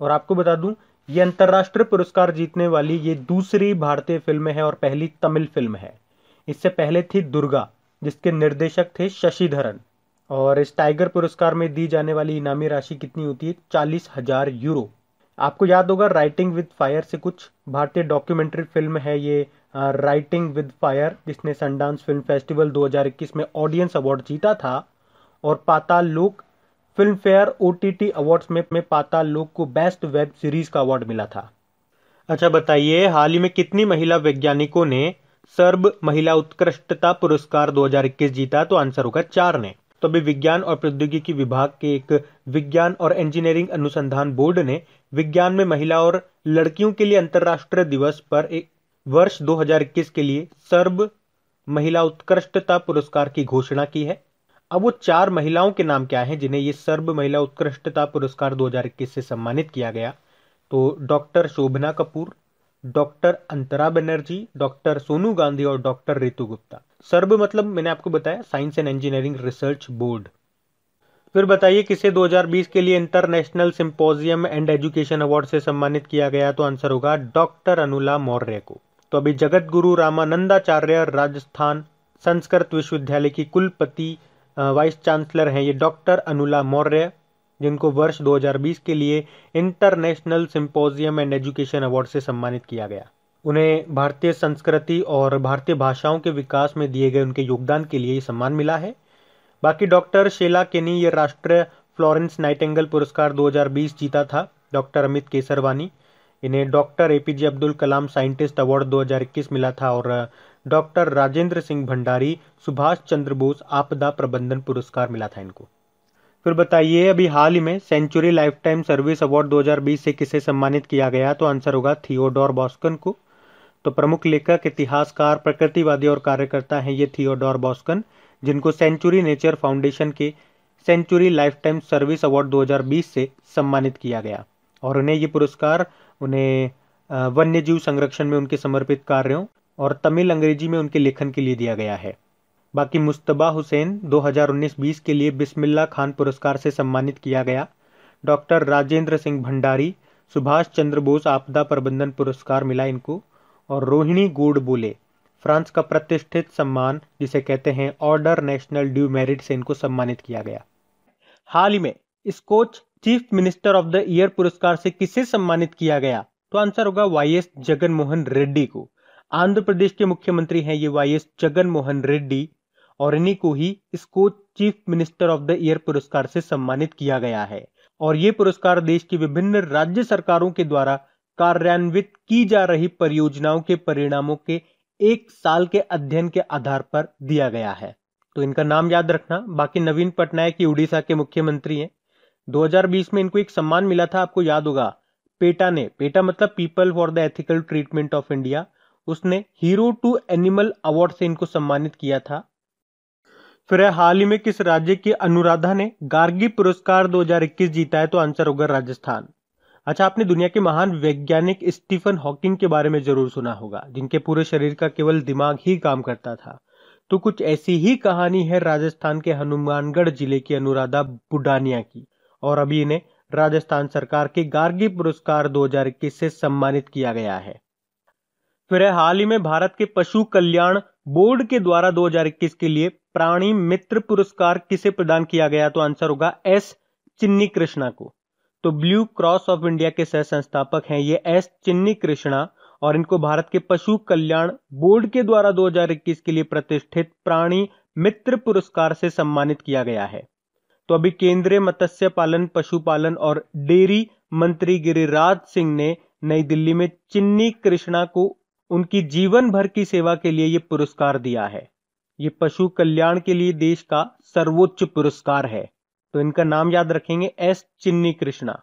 और आपको बता दूं ये अंतर्राष्ट्रीय पुरस्कार जीतने वाली ये दूसरी भारतीय फिल्म है और पहली तमिल फिल्म है इससे पहले थी दुर्गा जिसके निर्देशक थे शशिधरन और इस टाइगर पुरस्कार में दी जाने वाली इनामी राशि कितनी होती है चालीस हजार यूरो आपको याद होगा राइटिंग विद फायर से कुछ भारतीय डॉक्यूमेंट्री फिल्म है ये राइटिंग विद फायर जिसने सनडांस फिल्म फेस्टिवल 2021 में ऑडियंस अवार्ड जीता था और पाताल लोक फिल्म फेयर ओ अवार्ड्स में, में पाताल लोक को बेस्ट वेब सीरीज का अवार्ड मिला था अच्छा बताइए हाल ही में कितनी महिला वैज्ञानिकों ने सर्ब महिला उत्कृष्टता पुरस्कार 2021 जीता तो आंसर होगा चार ने तो अभी विज्ञान और प्रौद्योगिकी विभाग के एक विज्ञान और इंजीनियरिंग अनुसंधान बोर्ड ने विज्ञान में महिला और लड़कियों के लिए अंतर्राष्ट्रीय दिवस पर एक वर्ष 2021 के लिए सर्व महिला उत्कृष्टता पुरस्कार की घोषणा की है अब वो चार महिलाओं के नाम क्या हैं जिन्हें ये सर्व महिला उत्कृष्टता पुरस्कार 2021 से सम्मानित किया गया तो doctor Shobhana Kapoor doctor Antara Banerjee doctor Sonu Gandhi और डॉक्टर रितु गुप्ता सर्व मतलब मैंने आपको बताया science and engineering research board फिर बताइए किसे 2020 के लिए international symposium and education award से सम्मानित किया गया तो आंसर होगा डॉक्टर अनुला मौर्य को तो अभी जगत गुरु रामानंदाचार्य राजस्थान संस्कृत विश्वविद्यालय की कुलपति वाइस चांसलर हैं ये डॉक्टर अनुला मौर्य जिनको वर्ष 2020 के लिए international symposium and education award से सम्मानित किया गया उन्हें भारतीय संस्कृति और भारतीय भाषाओं के विकास में दिए गए उनके योगदान के लिए ये सम्मान मिला है बाकी डॉक्टर शेला केनी ये राष्ट्रीय फ्लोरेंस नाइटेंगल पुरस्कार 2020 जीता था डॉक्टर अमित केसरवानी इन्हें doctor A P J Abdul Kalam scientist award 2021 मिला था और डॉक्टर राजेंद्र सिंह भंडारी सुभाष चंद्र बोस आपदा प्रबंधन पुरस्कार मिला था इनको फिर बताइए अभी हाल ही में sanctuary lifetime service award 2020 से किसे सम्मानित किया गया तो आंसर होगा थियोडोर बॉस्कन को तो प्रमुख लेखक इतिहासकार प्रकृतिवादी और कार्यकर्ता हैं ये थियोडोर बॉस्कन जिनको सेंचुरी नेचर फाउंडेशन के sanctuary lifetime service award 2020 से सम्मानित किया गया और उन्हें ये पुरस्कार उन्हें वन्य जीव संरक्षण में उनके समर्पित कार्यों और तमिल अंग्रेजी में उनके लेखन के लिए दिया गया है बाकी मुस्तबा हुसैन 2019-20 के लिए बिस्मिल्ला खान पुरस्कार से सम्मानित किया गया डॉक्टर राजेंद्र सिंह भंडारी सुभाष चंद्र बोस आपदा प्रबंधन पुरस्कार मिला इनको और रोहिणी गोड बोले फ्रांस का प्रतिष्ठित सम्मान जिसे कहते हैं ऑर्डर नेशनल ड्यू मेरिट से इनको सम्मानित किया गया हाल ही में Skoch chief minister of the year पुरस्कार से किसे सम्मानित किया गया तो आंसर होगा वाई एस जगनमोहन रेड्डी को आंध्र प्रदेश के मुख्यमंत्री हैं ये वाई एस जगनमोहन रेड्डी और इन्हीं को ही इसको chief minister of the year पुरस्कार से सम्मानित किया गया है और ये पुरस्कार देश की विभिन्न राज्य सरकारों के द्वारा कार्यान्वित की जा रही परियोजनाओं के परिणामों के एक साल के अध्ययन के आधार पर दिया गया है तो इनका नाम याद रखना बाकी नवीन पटनायक ही उड़ीसा के मुख्यमंत्री हैं 2020 में इनको एक सम्मान मिला था आपको याद होगा पेटा ने पेटा मतलब people for the ethical treatment of India उसने हीरो टू एनिमल अवार्ड से इनको सम्मानित किया था फिर हाल ही में किस राज्य की अनुराधा ने गार्गी पुरस्कार 2021 जीता है तो आंसर होगा राजस्थान अच्छा आपने दुनिया के महान वैज्ञानिक स्टीफन हॉकिंग के बारे में जरूर सुना होगा जिनके पूरे शरीर का केवल दिमाग ही काम करता था तो कुछ ऐसी ही कहानी है राजस्थान के हनुमानगढ़ जिले की अनुराधा बुडानिया की और अभी इन्हें राजस्थान सरकार के गार्गी पुरस्कार 2021 से सम्मानित किया गया है फिर हाल ही में भारत के पशु कल्याण बोर्ड के द्वारा 2021 के लिए प्राणी मित्र पुरस्कार किसे प्रदान किया गया तो आंसर होगा एस चिन्नी कृष्णा को तो ब्लू क्रॉस ऑफ इंडिया के सह संस्थापक हैं ये एस चिन्नी कृष्णा और इनको भारत के पशु कल्याण बोर्ड के द्वारा 2021 के लिए प्रतिष्ठित प्राणी मित्र पुरस्कार से सम्मानित किया गया है तो अभी केंद्रीय मत्स्य पालन पशुपालन और डेयरी मंत्री गिरिराज सिंह ने नई दिल्ली में चिन्नी कृष्णा को उनकी जीवन भर की सेवा के लिए ये पुरस्कार दिया है ये पशु कल्याण के लिए देश का सर्वोच्च पुरस्कार है तो इनका नाम याद रखेंगे एस चिन्नी कृष्णा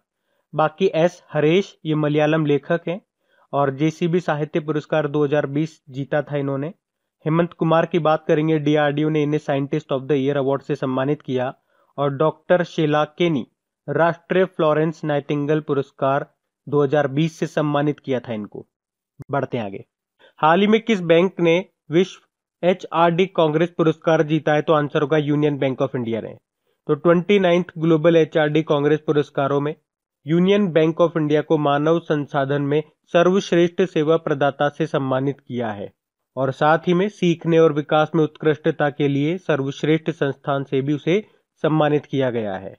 बाकी एस हरेश ये मलयालम लेखक हैं और जेसीबी साहित्य पुरस्कार 2020 जीता था इन्होंने हेमंत कुमार की बात करेंगे डीआरडीओ ने इन्हें scientist of the year award से सम्मानित किया और डॉक्टर शेला केनी राष्ट्रीय फ्लोरेंस नाइटिंगल पुरस्कार 2020 से सम्मानित किया था इनको बढ़ते आगे हाल ही में किस बैंक ने विश्व एच कांग्रेस पुरस्कार जीता है तो आंसर होगा यूनियन बैंक ऑफ इंडिया ने तो twenty ninth global H congress पुरस्कारों में यूनियन बैंक ऑफ इंडिया को मानव संसाधन में सर्वश्रेष्ठ सेवा प्रदाता से सम्मानित किया है और साथ ही में सीखने और विकास में उत्कृष्टता के लिए सर्वश्रेष्ठ संस्थान से भी उसे सम्मानित किया गया है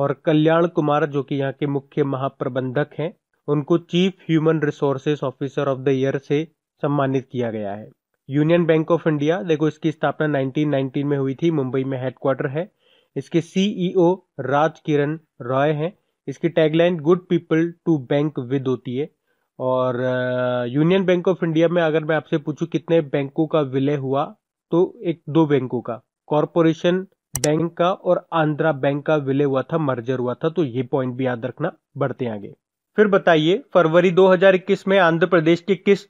और कल्याण कुमार जो कि यहाँ के मुख्य महाप्रबंधक हैं उनको chief human resources officer of the year से सम्मानित किया गया है यूनियन बैंक ऑफ इंडिया देखो इसकी स्थापना 1919 में हुई थी मुंबई में हेडक्वार्टर है इसके सीईओ e राज किरण रॉय हैं इसकी tagline good people to bank with होती है और यूनियन बैंक ऑफ इंडिया में अगर मैं आपसे पूछूं कितने बैंकों का विलय हुआ तो एक दो बैंकों का कॉरपोरेशन बैंक का और आंध्रा बैंक का विलय हुआ था मर्जर हुआ था तो ये पॉइंट भी याद रखना बढ़ते आगे फिर बताइए फरवरी 2021 में आंध्र प्रदेश के किस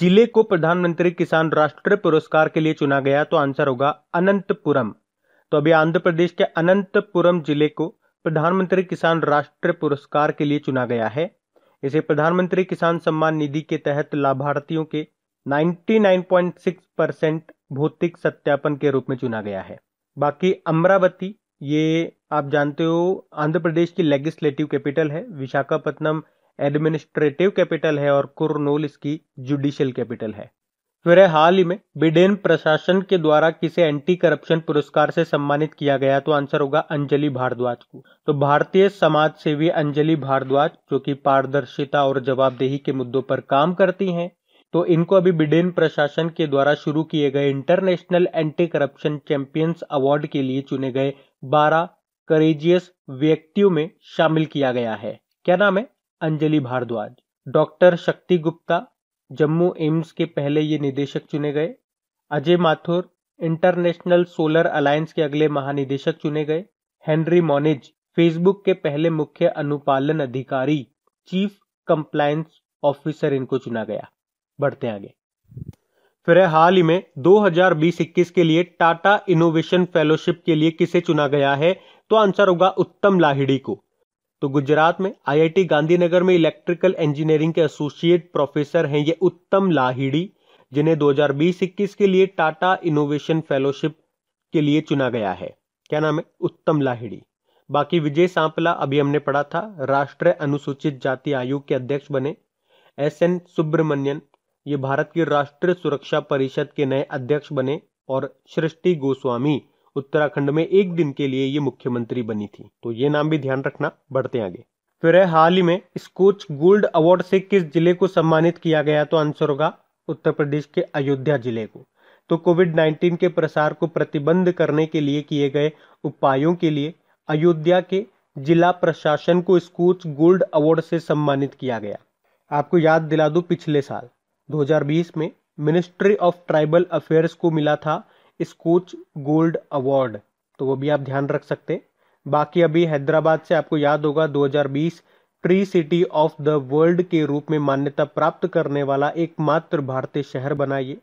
जिले को प्रधानमंत्री किसान राष्ट्रीय पुरस्कार के लिए चुना गया तो आंसर होगा अनंतपुरम तो अभी आंध्र प्रदेश के अनंतपुरम जिले को प्रधानमंत्री किसान राष्ट्रीय पुरस्कार के लिए चुना गया है इसे प्रधानमंत्री किसान सम्मान निधि के तहत लाभार्थियों के 99.6 परसेंट भौतिक सत्यापन के रूप में चुना गया है बाकी अमरावती ये आप जानते हो आंध्र प्रदेश की लेगिस्लेटिव कैपिटल है विशाखापट्टनम एडमिनिस्ट्रेटिव कैपिटल है और कुरनूल इसकी जुडिशियल कैपिटल है फिर हाल ही में बिडेन प्रशासन के द्वारा किसे एंटी करप्शन पुरस्कार से सम्मानित किया गया तो आंसर होगा अंजलि भारद्वाज को तो भारतीय समाज सेवी अंजलि भारद्वाज जो कि पारदर्शिता और जवाबदेही के मुद्दों पर काम करती हैं तो इनको अभी बिडेन प्रशासन के द्वारा शुरू किए गए international anti corruption champions award के लिए चुने गए बारह करेजियस व्यक्तियों में शामिल किया गया है क्या नाम है अंजलि भारद्वाज डॉक्टर शक्ति गुप्ता जम्मू एम्स के पहले ये निदेशक चुने गए Ajay Mathur international solar alliance के अगले महानिदेशक चुने गए हेनरी मोनिज फेसबुक के पहले मुख्य अनुपालन अधिकारी चीफ कंप्लायंस ऑफिसर इनको चुना गया बढ़ते हैं आगे फिर है हाल ही में 2021 21 के लिए टाटा इनोवेशन फेलोशिप के लिए किसे चुना गया है तो आंसर होगा उत्तम लाहिड़ी को तो गुजरात में आईआईटी गांधीनगर में इलेक्ट्रिकल इंजीनियरिंग के एसोसिएट प्रोफेसर हैं ये उत्तम लाहिड़ी जिन्हें 2020 के लिए टाटा इनोवेशन फेलोशिप के लिए चुना गया है क्या नाम है उत्तम लाहिड़ी बाकी विजय सांपला अभी हमने पढ़ा था राष्ट्रीय अनुसूचित जाति आयोग के अध्यक्ष बने एस एन सुब्रमण्यन ये भारत की राष्ट्रीय सुरक्षा परिषद के नए अध्यक्ष बने और सृष्टि गोस्वामी उत्तराखंड में एक दिन के लिए ये मुख्यमंत्री बनी थी तो ये नाम भी ध्यान रखना बढ़ते आगे फिर है हाल ही में स्कोच गोल्ड अवार्ड से किस जिले को सम्मानित किया गया तो आंसर होगा उत्तर प्रदेश के अयोध्या जिले को तो कोविड 19 के प्रसार को प्रतिबंध करने के लिए किए गए उपायों के लिए अयोध्या के जिला प्रशासन को स्कोच गोल्ड अवार्ड से सम्मानित किया गया आपको याद दिला दो पिछले साल 2020 में मिनिस्ट्री ऑफ ट्राइबल अफेयर्स को मिला था स्कूच गोल्ड अवार्ड तो वो भी आप ध्यान रख सकते बाकी अभी हैदराबाद से आपको याद होगा 2020 tree city of the world के रूप में मान्यता प्राप्त करने वाला एकमात्र भारतीय शहर बना ये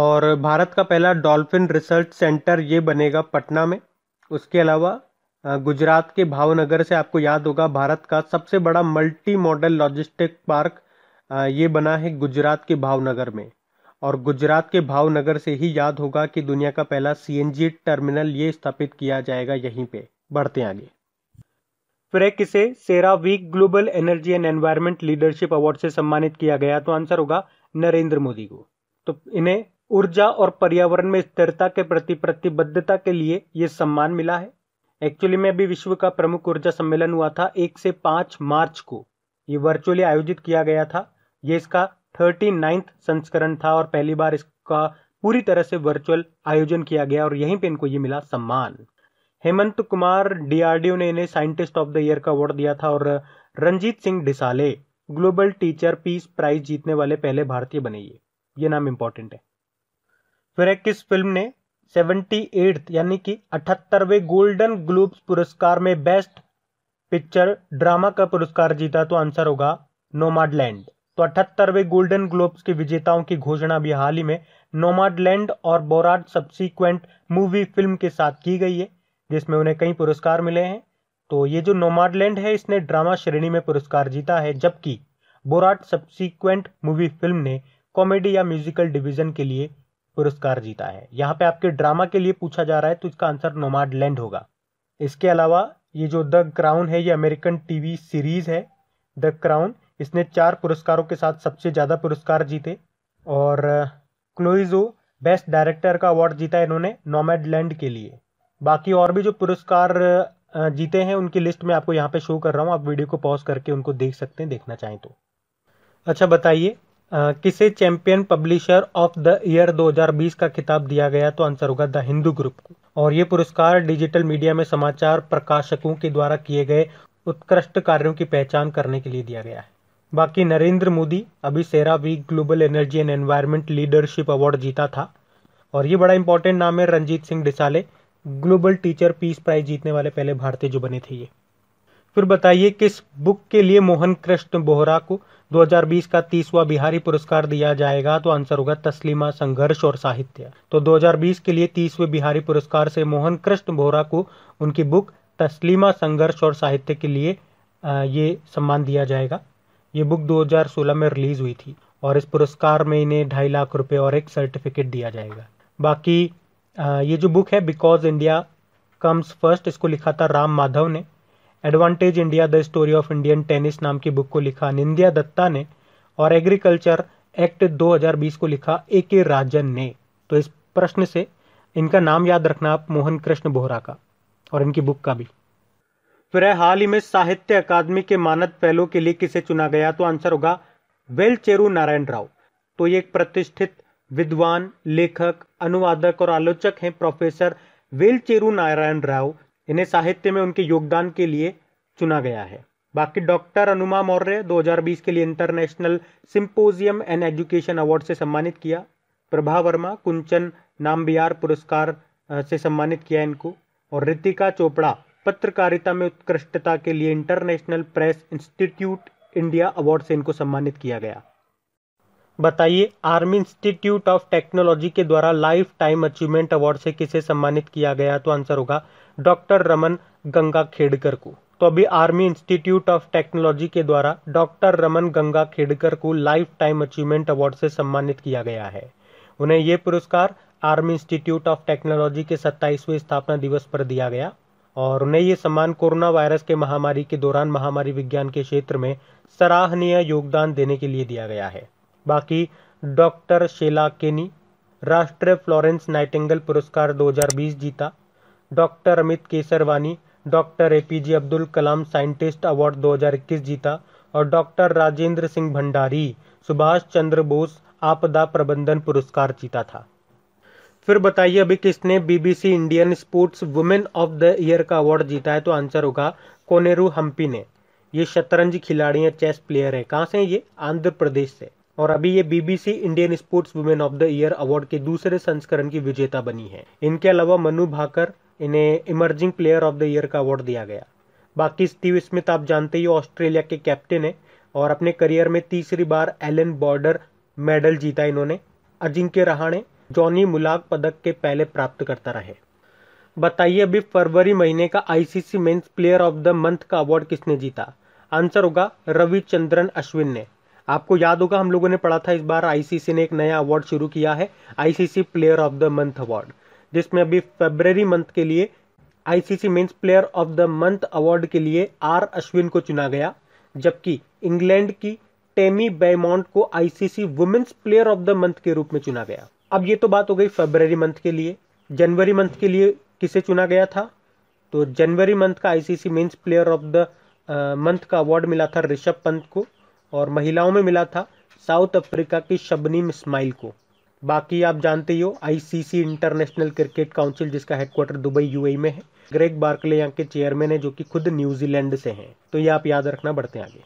और भारत का पहला डॉल्फिन रिसर्च सेंटर ये बनेगा पटना में उसके अलावा गुजरात के भावनगर से आपको याद होगा भारत का सबसे बड़ा मल्टी मॉडल लॉजिस्टिक पार्क ये बना है गुजरात के भावनगर में और गुजरात के भावनगर से ही याद होगा कि दुनिया का पहला सीएनजी टर्मिनल ये स्थापित किया जाएगा यहीं पे बढ़ते आगे फिर एक किसे CERAWeek global energy and environment leadership award से सम्मानित किया गया तो आंसर होगा नरेंद्र मोदी को तो इन्हें ऊर्जा और पर्यावरण में स्थिरता के प्रति प्रतिबद्धता के लिए ये सम्मान मिला है एक्चुअली में अभी विश्व का प्रमुख ऊर्जा सम्मेलन हुआ था एक से पांच मार्च को ये वर्चुअली आयोजित किया गया था ये इसका थर्टी नाइन्थ संस्करण था और पहली बार इसका पूरी तरह से वर्चुअल आयोजन किया गया और यहीं पे इनको ये मिला सम्मान हेमंत कुमार डीआरडीओ ने इन्हें साइंटिस्ट ऑफ द ईयर का अवार्ड दिया था और Ranjit Singh Disale global teacher peace prize जीतने वाले पहले भारतीय बने ये ये नाम इंपॉर्टेंट है फिर एक किस फिल्म ने सेवेंटी एट यानी कि अठहत्तरवे गोल्डन ग्लोब पुरस्कार में बेस्ट पिक्चर ड्रामा का पुरस्कार जीता तो आंसर होगा नोमाडलैंड तो अठहत्तरवें गोल्डन ग्लोब्स के विजेताओं की घोषणा भी हाल ही में नोमाडलैंड और बोराट सब्सिक्वेंट मूवी फिल्म के साथ की गई है जिसमें उन्हें कई पुरस्कार मिले हैं तो ये जो नोमाडलैंड है इसने ड्रामा श्रेणी में पुरस्कार जीता है जबकि बोराट सब्सिक्वेंट मूवी फिल्म ने कॉमेडी या म्यूजिकल डिवीजन के लिए पुरस्कार जीता है यहाँ पे आपके ड्रामा के लिए पूछा जा रहा है तो इसका आंसर लैंड होगा इसके अलावा ये जो द क्राउन है ये अमेरिकन टीवी सीरीज है द क्राउन इसने चार पुरस्कारों के साथ सबसे ज़्यादा पुरस्कार जीते और क्लोइजो बेस्ट डायरेक्टर का अवार्ड जीता इन्होंने नोमेड लैंड के लिए बाकी और भी जो पुरस्कार जीते हैं उनकी लिस्ट में आपको यहाँ पे शो कर रहा हूँ आप वीडियो को पॉज करके उनको देख सकते हैं देखना चाहें तो अच्छा बताइए किसे champion publisher of the year 2020 का खिताब दिया गया तो आंसर होगा द हिंदू ग्रुप को और ये पुरस्कार डिजिटल मीडिया में समाचार प्रकाशकों के द्वारा किए गए उत्कृष्ट कार्यों की पहचान करने के लिए दिया गया है बाकी नरेंद्र मोदी अभी CERAWeek global energy and environment leadership award जीता था और ये बड़ा इंपॉर्टेंट नाम है Ranjit Singh Disale global teacher peace prize जीतने वाले पहले भारतीय जो बने थे ये फिर बताइए किस बुक के लिए मोहन कृष्ण बोहरा को 2020 का तीसवा बिहारी पुरस्कार दिया जाएगा तो आंसर होगा तस्लीमा संघर्ष और साहित्य तो 2020 के लिए तीसवें बिहारी पुरस्कार से मोहन कृष्ण बोहरा को उनकी बुक तस्लीमा संघर्ष और साहित्य के लिए ये सम्मान दिया जाएगा ये बुक 2016 में रिलीज़ हुई थी और इस पुरस्कार में इन्हें ढाई लाख रुपए और एक सर्टिफिकेट दिया जाएगा बाकी ये जो बुक है बिकॉज इंडिया कम्स फर्स्ट इसको लिखा था राम माधव ने advantage India the story of Indian tennis नाम की बुक को लिखा निंदिया दत्ता ने और एग्रीकल्चर एक्ट 2020 को लिखा ए के राजन ने तो इस प्रश्न से इनका नाम याद रखना आप मोहन कृष्ण बोहरा का और इनकी बुक का भी फिर हाल ही में साहित्य अकादमी के मानद पहलो के लिए किसे चुना गया तो आंसर होगा वेलचेरू नारायण राव तो ये एक प्रतिष्ठित विद्वान लेखक अनुवादक और आलोचक हैं प्रोफेसर वेलचेरू नारायण राव इन्हें साहित्य में उनके योगदान के लिए चुना गया है बाकी डॉक्टर अनुमा मौर्य 2020 के लिए international symposium and education award से सम्मानित किया प्रभा वर्मा कुंचन नामबियार पुरस्कार से सम्मानित किया इनको और रितिका चोपड़ा पत्रकारिता में उत्कृष्टता के लिए international press institute India award से इनको सम्मानित किया गया बताइए आर्मी इंस्टीट्यूट ऑफ टेक्नोलॉजी के द्वारा लाइफ टाइम अचीवमेंट अवार्ड से किसे सम्मानित किया गया तो आंसर होगा डॉक्टर रमन गंगा खेड़कर को तो अभी आर्मी इंस्टीट्यूट ऑफ टेक्नोलॉजी के द्वारा डॉक्टर रमन गंगा खेड़कर को लाइफ टाइम अचीवमेंट अवार्ड से सम्मानित किया गया है उन्हें यह पुरस्कार आर्मी इंस्टीट्यूट ऑफ टेक्नोलॉजी के सत्ताईसवें स्थापना दिवस पर दिया गया और उन्हें ये सम्मान कोरोना वायरस के महामारी के दौरान महामारी विज्ञान के क्षेत्र में सराहनीय योगदान देने के लिए दिया गया है बाकी डॉक्टर शेला केनी राष्ट्रीय फ्लोरेंस नाइटिंगल पुरस्कार 2020 जीता doctor Amit Kesarwani doctor A P J Abdul Kalam scientist award 2021 जीता और डॉक्टर राजेंद्र सिंह भंडारी सुभाष चंद्र बोस आपदा प्रबंधन पुरस्कार जीता था फिर बताइए अभी किसने BBC Indian sports women of the year का अवार्ड जीता है तो आंसर होगा कोनेरू हम्पी ने ये शतरंज खिलाड़ी है चेस प्लेयर है कहाँ से हैं ये आंध्र प्रदेश से और अभी ये BBC Indian sports women of the year award के दूसरे संस्करण की विजेता बनी है इनके अलावा मनु भाकर इन्हें emerging player of the year का अवार्ड दिया गया बाकी स्टीव स्मिथ आप जानते ही ऑस्ट्रेलिया के कैप्टन है और अपने करियर में तीसरी बार एलन बॉर्डर मेडल जीता इन्होंने अजिंक्य रहाणे जॉनी मुलाक पदक के पहले प्राप्त करता रहे बताइए अभी फरवरी महीने का ICC men's player of the month का अवार्ड किसने जीता आंसर होगा रविचंद्रन अश्विन ने आपको याद होगा हम लोगों ने पढ़ा था इस बार आईसीसी ने एक नया अवार्ड शुरू किया है ICC player of the month award जिसमें अभी फरवरी मंथ के लिए ICC men's player of the month award के लिए आर अश्विन को चुना गया जबकि इंग्लैंड की टेमी बेमोंट को ICC women's player of the month के रूप में चुना गया अब ये तो बात हो गई फेबररी मंथ के लिए जनवरी मंथ के लिए किसे चुना गया था तो जनवरी मंथ का ICC men's player of the month का अवार्ड मिला था ऋषभ पंत को और महिलाओं में मिला था साउथ अफ्रीका की शबनीम इस्माइल को बाकी आप जानते ही हो आईसीसी इंटरनेशनल क्रिकेट काउंसिल जिसका हेडक्वार्टर दुबई यूएई e में है ग्रेग बार्कले यहाँ के चेयरमैन है जो कि खुद न्यूजीलैंड से हैं तो ये आप याद रखना बढ़ते आगे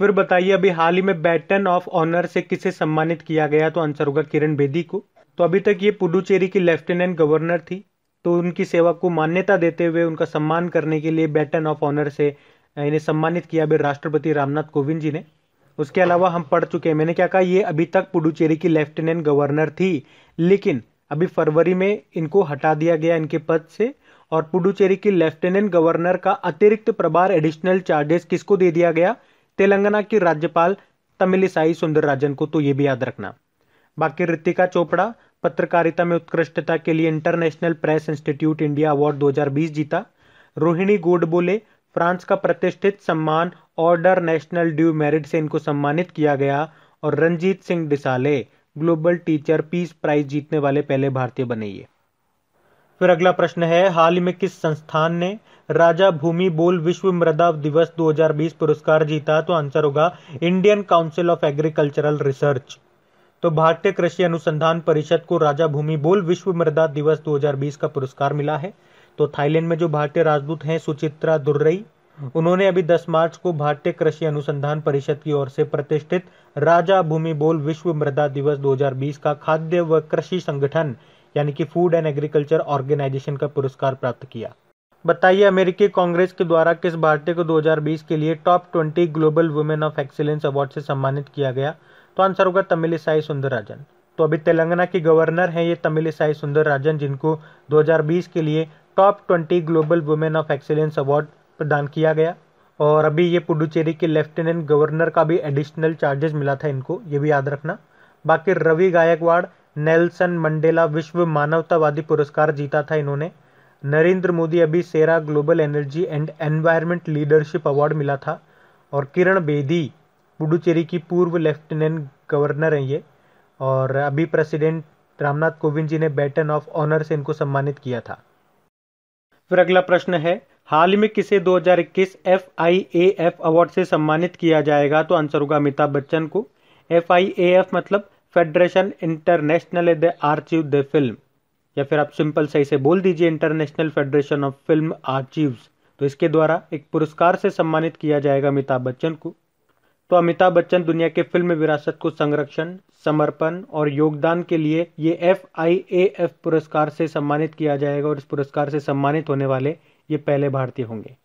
फिर बताइए अभी हाल ही में बैटन ऑफ ऑनर से किसे सम्मानित किया गया तो आंसर होगा किरण बेदी को तो अभी तक ये पुडुचेरी की लेफ्टिनेंट गवर्नर थी तो उनकी सेवा को मान्यता देते हुए उनका सम्मान करने के लिए बैटन ऑफ ऑनर से इन्हें सम्मानित किया भी राष्ट्रपति रामनाथ कोविंद जी ने उसके अलावा हम पढ़ चुके हैं मैंने क्या कहा ये अभी तक पुडुचेरी की लेफ्टिनेंट गवर्नर थी लेकिन अभी फरवरी में इनको हटा दिया गया इनके पद से और पुडुचेरी की लेफ्टिनेंट गवर्नर का अतिरिक्त प्रभार एडिशनल चार्जेस किसको दे दिया गया तेलंगाना की राज्यपाल तमिलिसाई सुंदर राजन को तो ये भी याद रखना बाकी ऋतिका चोपड़ा पत्रकारिता में उत्कृष्टता के लिए international press institute India award 2020 जीता रोहिणी गोडबोले फ्रांस का प्रतिष्ठित सम्मान ऑर्डर नेशनल ड्यू मेरिट से इनको सम्मानित किया गया और Ranjit Singh Disale global teacher peace prize जीतने वाले पहले भारतीय बने ये फिर अगला प्रश्न है हाल ही में किस संस्थान ने राजा भूमि बोल विश्व मृदा दिवस 2020 पुरस्कार जीता तो आंसर होगा Indian council of agricultural research तो भारतीय कृषि अनुसंधान परिषद को राजा भूमि बोल विश्व मृदा दिवस 2020 का पुरस्कार मिला है तो थाईलैंड में जो भारतीय राजदूत हैं सुचित्रा दुर्रई उन्होंने अभी 10 मार्च को भारतीय कृषि अनुसंधान परिषद की ओर से प्रतिष्ठित राजा भूमि बोल विश्व मृदा दिवस 2020 का खाद्य व कृषि संगठन यानी कि फूड एंड एग्रीकल्चर ऑर्गेनाइजेशन का पुरस्कार प्राप्त किया बताइए अमेरिकी कांग्रेस के द्वारा किस भारतीय को 2020 के लिए top 20 global women of excellence award से सम्मानित किया गया तो आंसर होगा तमिल साई सुंदरराजन तो अभी तेलंगाना की गवर्नर हैं ये तमिल साई सुंदरराजन जिनको 2020 के लिए top 20 global women of excellence award प्रदान किया गया और अभी ये पुडुचेरी के लेफ्टिनेंट गवर्नर का भी एडिशनल चार्जेस मिला था इनको ये भी याद रखना बाकी रवि गायकवाड़ नेल्सन मंडेला विश्व मानवतावादी पुरस्कार जीता था इन्होंने नरेंद्र मोदी अभी CERA global energy and environment leadership award मिला था और किरण बेदी पुडुचेरी की पूर्व लेफ्टिनेंट गवर्नर हैं ये और अभी प्रेसिडेंट रामनाथ कोविंद जी ने बैटन ऑफ ऑनर से इनको सम्मानित किया था फिर अगला प्रश्न है हाल ही में किसे 2021 F I A F award से सम्मानित किया जाएगा तो आंसर होगा अमिताभ बच्चन को एफ आई ए एफ मतलब federation international the archive the film या फिर आप सिंपल सही से बोल दीजिए international federation of film archives तो इसके द्वारा एक पुरस्कार से सम्मानित किया जाएगा अमिताभ बच्चन को तो अमिताभ बच्चन दुनिया के फिल्म विरासत को संरक्षण समर्पण और योगदान के लिए ये एफ आई ए एफ पुरस्कार से सम्मानित किया जाएगा और इस पुरस्कार से सम्मानित होने वाले ये पहले भारतीय होंगे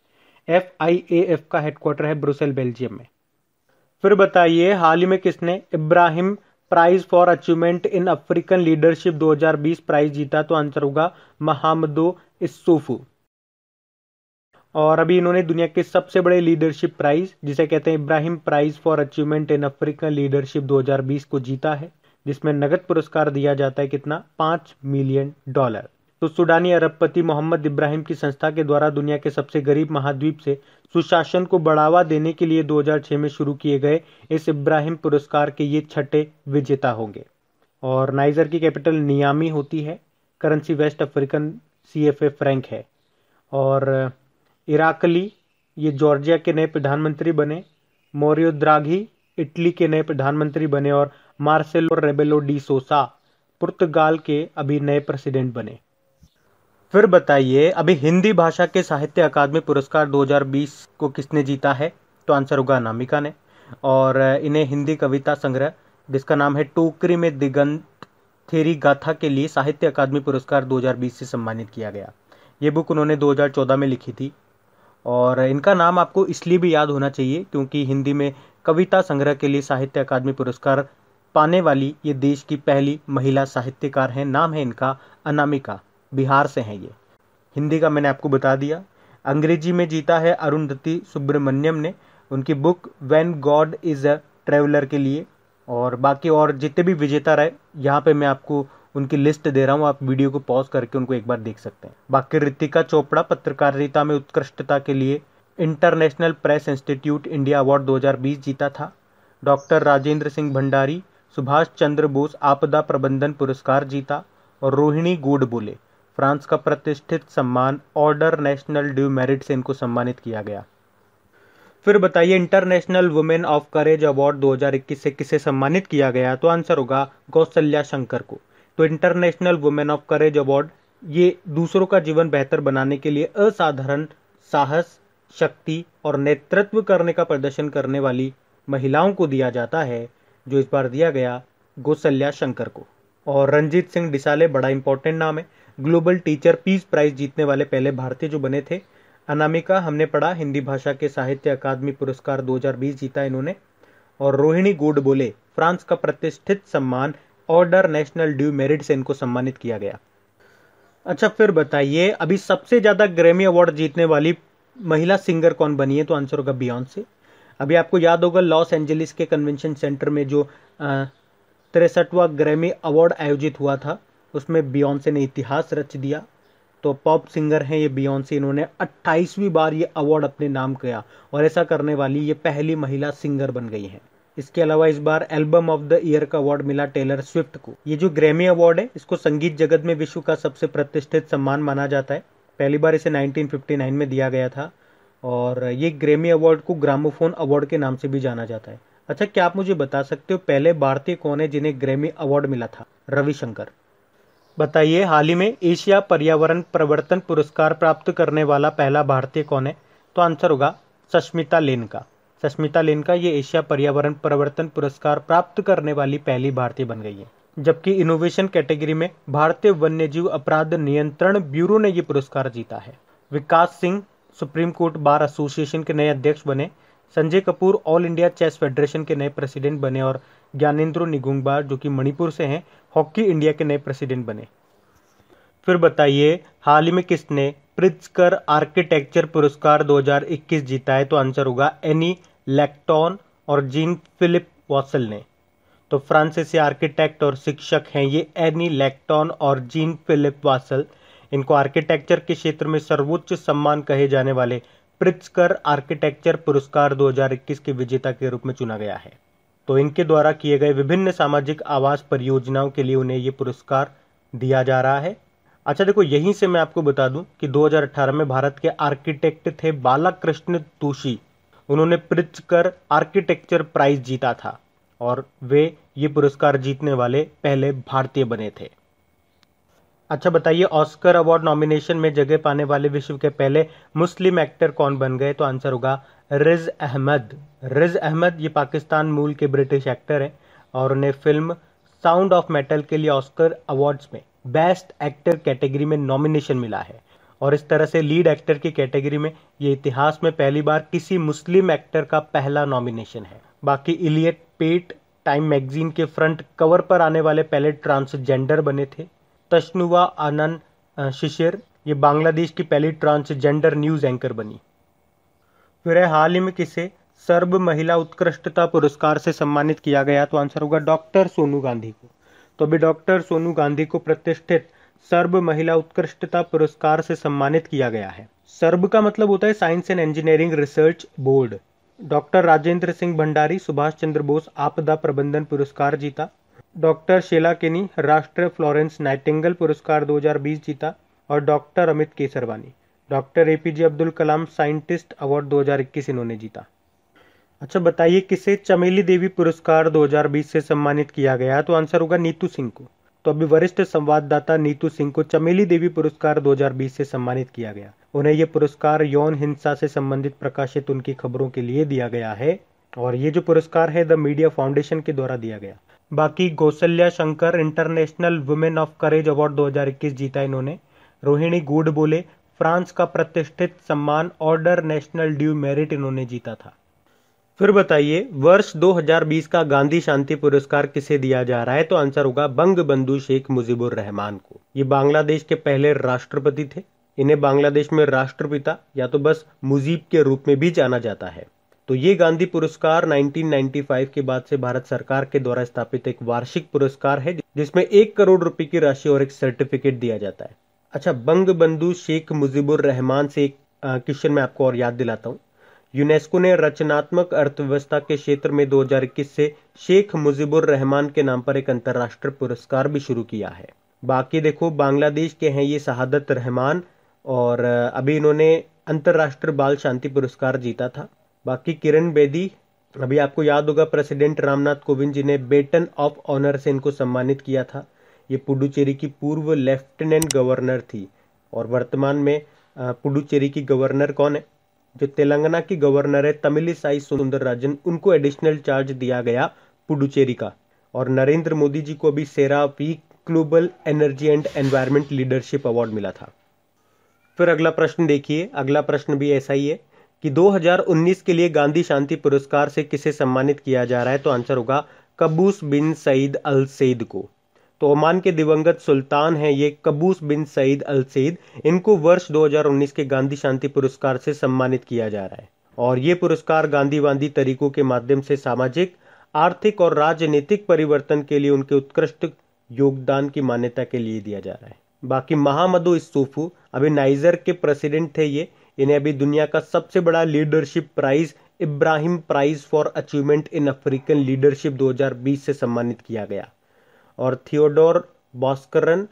एफ आई ए एफ का हेडक्वार्टर है ब्रुसेल बेल्जियम में फिर बताइए हाल ही में किसने Ibrahim prize for achievement in African leadership 2020 prize जीता तो आंसर होगा महामदो इसुफू और अभी इन्होंने दुनिया के सबसे बड़े लीडरशिप प्राइज जिसे कहते हैं Ibrahim prize for achievement in African leadership 2020 को जीता है जिसमें नगद पुरस्कार दिया जाता है कितना पांच मिलियन डॉलर तो सूडानी अरबपति मोहम्मद इब्राहिम की संस्था के द्वारा दुनिया के सबसे गरीब महाद्वीप से सुशासन को बढ़ावा देने के लिए 2006 में शुरू किए गए इस इब्राहिम पुरस्कार के ये छठे विजेता होंगे और नाइजर की कैपिटल नियामी होती है currency West African C F franc है और इराकली ये जॉर्जिया के नए प्रधानमंत्री बने मोरियोद्राघी द्राघी इटली के नए प्रधानमंत्री बने और मार्सेलो रेबेलो डी सोसा पुर्तगाल के अभी नए प्रेसिडेंट बने फिर बताइए अभी हिंदी भाषा के साहित्य अकादमी पुरस्कार 2020 को किसने जीता है तो आंसर होगा अनामिका ने और इन्हें हिंदी कविता संग्रह जिसका नाम है टोकरी में दिगंत थेरी गाथा के लिए साहित्य अकादमी पुरस्कार 2020 से सम्मानित किया गया ये बुक उन्होंने 2014 में लिखी थी और इनका नाम आपको इसलिए भी याद होना चाहिए क्योंकि हिंदी में कविता संग्रह के लिए साहित्य अकादमी पुरस्कार पाने वाली ये देश की पहली महिला साहित्यकार हैं नाम है इनका अनामिका बिहार से हैं ये हिंदी का मैंने आपको बता दिया अंग्रेजी में जीता है अरुंधति सुब्रमण्यम ने उनकी book when god is a traveller के लिए और बाकी और जितने भी विजेता रहे यहाँ पे मैं आपको उनकी लिस्ट दे रहा हूँ आप वीडियो को पॉज करके उनको एक बार देख सकते हैं बाकी ऋतिका चोपड़ा पत्रकारिता में उत्कृष्टता के लिए international press institute India award 2020 जीता था डॉक्टर राजेंद्र सिंह भंडारी सुभाष चंद्र बोस आपदा प्रबंधन पुरस्कार जीता और रोहिणी गोडबोले फ्रांस का प्रतिष्ठित सम्मान ऑर्डर नेशनल ड्यू मेरिट से इनको सम्मानित किया गया फिर बताइए international women of courage award 2021 से किसे सम्मानित किया गया तो आंसर होगा गौसल्या शंकर को तो international women of courage award ये दूसरों का जीवन बेहतर बनाने के लिए असाधारण साहस शक्ति और नेतृत्व करने का प्रदर्शन करने वाली महिलाओं को दिया जाता है जो इस बार दिया गया गोसल्या शंकर को और रंजीत सिंह डिसाले बड़ा इंपॉर्टेंट नाम है ग्लोबल टीचर पीस प्राइज जीतने वाले पहले भारतीय जो बने थे अनामिका हमने पढ़ा हिंदी भाषा के साहित्य अकादमी पुरस्कार 2020 जीता इन्होंने और रोहिणी गोड बोले फ्रांस का प्रतिष्ठित सम्मान ऑर्डर नेशनल ड्यू मेरिट से इनको सम्मानित किया गया अच्छा फिर बताइए अभी सबसे ज़्यादा ग्रैमी अवार्ड जीतने वाली महिला सिंगर कौन बनी है तो आंसर होगा से अभी आपको याद होगा लॉस एंजलिस के कन्वेंशन सेंटर में जो तिरसठवा ग्रैमी अवार्ड आयोजित हुआ था उसमें बियॉन्से ने इतिहास रच दिया तो पॉप सिंगर हैं ये बियॉन्से इन्होंने 28वीं बार ये अवार्ड अपने नाम किया और ऐसा करने वाली ये पहली महिला सिंगर बन गई हैं इसके अलावा इस बार एल्बम ऑफ द ईयर का अवार्ड मिला टेलर स्विफ्ट को ये जो ग्रैमी अवार्ड है इसको संगीत जगत में विश्व का सबसे प्रतिष्ठित सम्मान माना जाता है पहली बार इसे 1959 में दिया गया था और ये ग्रैमी अवार्ड को ग्रामोफोन अवार्ड के नाम से भी जाना जाता है अच्छा क्या आप मुझे बता सकते हो पहले भारतीय कौन है जिन्हें ग्रैमी अवार्ड मिला था रविशंकर बताइए हाल ही में एशिया पर्यावरण प्रवर्तन पुरस्कार प्राप्त करने वाला पहला भारतीय कौन है तो आंसर होगा सस्मिता लेन का सस्मिता लेन का ये एशिया पर्यावरण प्रवर्तन पुरस्कार प्राप्त करने वाली पहली भारतीय बन गई है जबकि इनोवेशन कैटेगरी में भारतीय वन्यजीव अपराध नियंत्रण ब्यूरो ने ये पुरस्कार जीता है Vikas Singh supreme court bar association के नए अध्यक्ष बने Sanjay Kapoor all India chess federation के नए प्रेसिडेंट बने और ज्ञानेन्द्रो निगुंगबार जो कि मणिपुर से हैं हॉकी इंडिया के नए प्रेसिडेंट बने फिर बताइए हाल ही में किसने प्रित्सकर आर्किटेक्चर पुरस्कार 2021 जीता है तो आंसर होगा एनी लैक्टॉन और जीन फिलिप वॉसल ने तो फ्रांसीसी आर्किटेक्ट और शिक्षक हैं ये एनी लैक्टॉन और जीन फिलिप वासल इनको आर्किटेक्चर के क्षेत्र में सर्वोच्च सम्मान कहे जाने वाले प्रित्सकर आर्किटेक्चर पुरस्कार 2021 के विजेता के रूप में चुना गया है तो इनके द्वारा किए गए विभिन्न सामाजिक आवास परियोजनाओं के लिए उन्हें ये पुरस्कार दिया जा रहा है अच्छा देखो यहीं से मैं आपको बता दूं कि 2018 में भारत के आर्किटेक्ट थे बालाकृष्ण तोशी उन्होंने कर आर्किटेक्चर प्राइज जीता था और वे ये पुरस्कार जीतने वाले पहले भारतीय बने थे अच्छा बताइए ऑस्कर अवार्ड नॉमिनेशन में जगह पाने वाले विश्व के पहले मुस्लिम एक्टर कौन बन गए तो आंसर होगा रिज अहमद रिज अहमद ये पाकिस्तान मूल के ब्रिटिश एक्टर हैं और उन्हें फिल्म साउंड ऑफ मेटल के लिए ऑस्कर अवार्ड्स में बेस्ट एक्टर कैटेगरी में नॉमिनेशन मिला है और इस तरह से लीड एक्टर की कैटेगरी में ये इतिहास में पहली बार किसी मुस्लिम एक्टर का पहला नॉमिनेशन है बाकी इलियट पेट टाइम मैगजीन के फ्रंट कवर पर आने वाले पहले ट्रांसजेंडर बने थे तशनुवा आनंद शिशिर ये बांग्लादेश की पहली ट्रांसजेंडर न्यूज़ एंकर बनी वह हाल ही में किसे सर्व महिला उत्कृष्टता पुरस्कार से सम्मानित किया गया तो आंसर होगा डॉक्टर सोनू गांधी को तो अभी डॉक्टर सोनू गांधी को प्रतिष्ठित सर्व महिला उत्कृष्टता पुरस्कार से सम्मानित किया गया है सर्व का मतलब होता है science and engineering research board doctor Rajendra Singh Bhandari Subhash Chandra Bose आपदा प्रबंधन पुरस्कार जीता डॉक्टर शेला केनी राष्ट्रीय फ्लोरेंस नाइटिंगल पुरस्कार 2020 जीता और doctor Amit Kesarwani doctor A P J Abdul Kalam scientist award 2021 इन्होंने जीता अच्छा बताइए किसे चमेली देवी पुरस्कार 2020 से सम्मानित किया गया तो आंसर होगा नीतू सिंह को तो अभी वरिष्ठ संवाददाता नीतू सिंह को चमेली देवी पुरस्कार 2020 से सम्मानित किया गया उन्हें यह पुरस्कार यौन हिंसा से संबंधित प्रकाशित उनकी खबरों के लिए दिया गया है और ये जो पुरस्कार है द मीडिया फाउंडेशन के द्वारा दिया गया बाकी Kausalya Shankar international women of courage award 2021 जीता इन्होंने रोहिणी गुड बोले फ्रांस का प्रतिष्ठित सम्मान ऑर्डर नेशनल ड्यू मेरिट इन्होंने जीता था फिर बताइए वर्ष 2020 का गांधी शांति पुरस्कार किसे दिया जा रहा है तो आंसर होगा बंग बंधु शेख मुजीबुर रहमान को ये बांग्लादेश के पहले राष्ट्रपति थे इन्हें बांग्लादेश में राष्ट्रपिता या तो बस मुजीब के रूप में भी जाना जाता है तो ये गांधी पुरस्कार 1995 के बाद से भारत सरकार के द्वारा स्थापित एक वार्षिक पुरस्कार है जिसमें एक करोड़ रुपए की राशि और एक सर्टिफिकेट दिया जाता है अच्छा बंग बंधु शेख मुजीबुर रहमान से एक क्वेश्चन मैं आपको और याद दिलाता हूँ यूनेस्को ने रचनात्मक अर्थव्यवस्था के क्षेत्र में 2021 से शेख मुजीबुर रहमान के नाम पर एक अंतर्राष्ट्रीय पुरस्कार भी शुरू किया है बाकी देखो बांग्लादेश के हैं ये शहादत रहमान और अभी इन्होंने अंतर्राष्ट्रीय बाल शांति पुरस्कार जीता था बाकी किरण बेदी अभी आपको याद होगा प्रेसिडेंट रामनाथ कोविंद जी ने बेटन ऑफ ऑनर से इनको सम्मानित किया था ये पुडुचेरी की पूर्व लेफ्टिनेंट गवर्नर थी और वर्तमान में पुडुचेरी की गवर्नर कौन है जो तेलंगाना की गवर्नर है तमिल साई सुंदर राजन उनको एडिशनल चार्ज दिया गया पुडुचेरी का और नरेंद्र मोदी जी को भी CERAWeek global energy and environment leadership award मिला था फिर अगला प्रश्न देखिए अगला प्रश्न भी ऐसा ही है कि 2019 के लिए गांधी शांति पुरस्कार से किसे सम्मानित किया जा रहा है तो आंसर होगा कबूस बिन सईद अल सईद को तो ओमान के दिवंगत सुल्तान हैं ये कबूस बिन सईद अल सईद इनको वर्ष 2019 के गांधी शांति पुरस्कार से सम्मानित किया जा रहा है और ये पुरस्कार गांधीवादी तरीकों के माध्यम से सामाजिक आर्थिक और राजनीतिक परिवर्तन के लिए उनके उत्कृष्ट योगदान की मान्यता के लिए दिया जा रहा है बाकी महामदो इस्तूफू अभी नाइजर के प्रेसिडेंट थे ये इन्हें अभी दुनिया का सबसे बड़ा leadership prize Ibrahim prize for achievement in African leadership 2020 से सम्मानित किया गया और Theodore Boskaran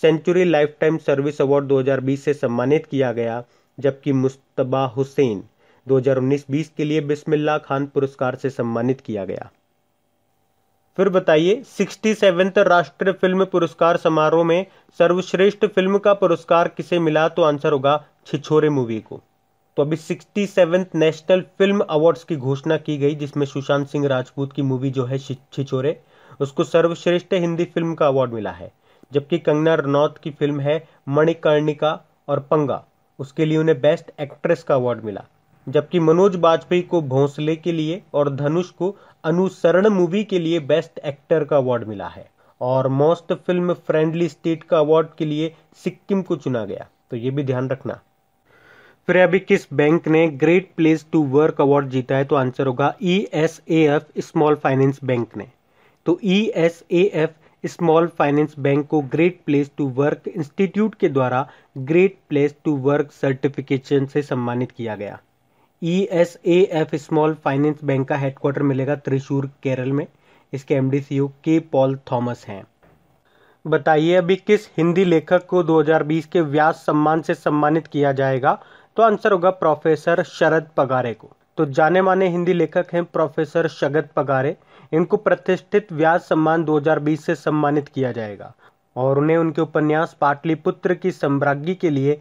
century lifetime service award 2020 से सम्मानित किया गया जबकि मुस्तबा हुसैन 2019-20 के लिए बिस्मिल्ला खान पुरस्कार से सम्मानित किया गया फिर बताइए सिक्सटी सेवेंथ राष्ट्रीय फिल्म पुरस्कार समारोह में सर्वश्रेष्ठ फिल्म का पुरस्कार किसे मिला तो आंसर होगा छिछोरे मूवी को तो अभी sixty seventh national film awards की घोषणा की गई जिसमें सुशांत सिंह राजपूत की मूवी जो है छिछोरे उसको सर्वश्रेष्ठ हिंदी फिल्म का अवार्ड मिला है जबकि कंगना रनौत की फिल्म है मणिकर्णिका और पंगा उसके लिए उन्हें बेस्ट एक्ट्रेस का अवार्ड मिला जबकि मनोज बाजपेयी को भोंसले के लिए और धनुष को अनुसरण मूवी के लिए बेस्ट एक्टर का अवार्ड मिला है और मोस्ट फिल्म फ्रेंडली स्टेट का अवार्ड के लिए सिक्किम को चुना गया तो ये भी ध्यान रखना फिर अभी किस बैंक ने great place to work award जीता है तो आंसर होगा E S A F small finance bank ने तो E S A F small finance bank को great place to work institute के द्वारा great place to work certification से सम्मानित किया गया E S A F small finance bank का हेडक्वार्टर मिलेगा त्रिशूर केरल में इसके एम डी सी ओ के पॉल थॉमस हैं बताइए अभी किस हिंदी लेखक को 2020 के व्यास सम्मान से सम्मानित किया जाएगा तो आंसर होगा प्रोफेसर शरद पगारे को तो जाने माने हिंदी लेखक हैं प्रोफेसर शगत पगारे इनको प्रतिष्ठित व्यास सम्मान 2020 से सम्मानित किया जाएगा और उन्हें उनके उपन्यास पाटलिपुत्र की सम्राज्ञी के लिए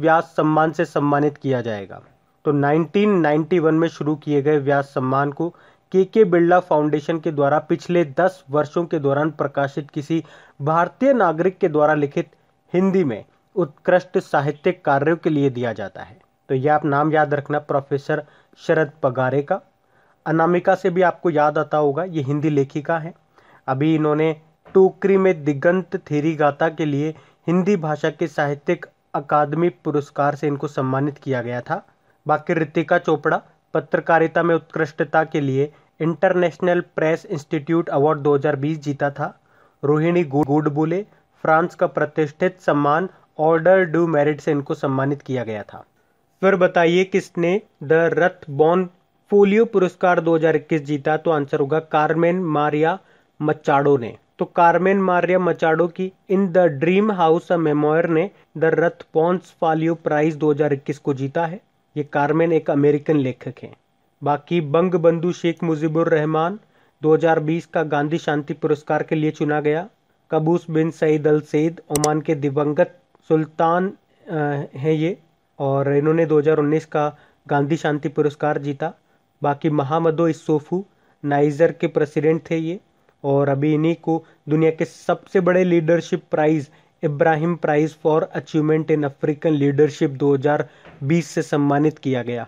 व्यास सम्मान से सम्मानित किया जाएगा तो 1991 में शुरू किए गए व्यास सम्मान को के के बिरला फाउंडेशन के द्वारा पिछले 10 वर्षों के दौरान प्रकाशित किसी भारतीय नागरिक के द्वारा लिखित हिंदी में उत्कृष्ट साहित्यिक कार्यों के लिए दिया जाता है तो यह आप नाम याद रखना प्रोफेसर शरद पगारे का अनामिका से भी आपको याद आता होगा ये हिंदी लेखिका है अभी इन्होंने टोकरी में दिगंत थेरी गाथा के लिए हिंदी भाषा के साहित्यिक अकादमी पुरस्कार से इनको सम्मानित किया गया था बाकी ऋतिका चोपड़ा पत्रकारिता में उत्कृष्टता के लिए इंटरनेशनल प्रेस इंस्टीट्यूट अवार्ड 2020 जीता था रोहिणी गुडबुले फ्रांस का प्रतिष्ठित सम्मान ऑर्डर डू मेरिट से इनको सम्मानित किया गया था फिर बताइए किसने द रथ बॉन फोलियो पुरस्कार 2021 जीता तो आंसर होगा कार्मेन मारिया मचाडो ने तो कार्मेन मारिया मचाडो की in the dream house memoir ने the Rathbones Folio prize 2021 को जीता है ये कार्मेन एक अमेरिकन लेखक हैं बाकी बंग बंधु शेख मुजीबुर रहमान 2020 का गांधी शांति पुरस्कार के लिए चुना गया Qaboos bin Said al Said Oman के दिवंगत सुल्तान हैं ये और इन्होंने 2019 का गांधी शांति पुरस्कार जीता बाकी महामदो इसोफू नाइजर के प्रेसिडेंट थे ये और अभी इन्हीं को दुनिया के सबसे बड़े leadership prize Ibrahim prize for achievement in African leadership 2020 से सम्मानित किया गया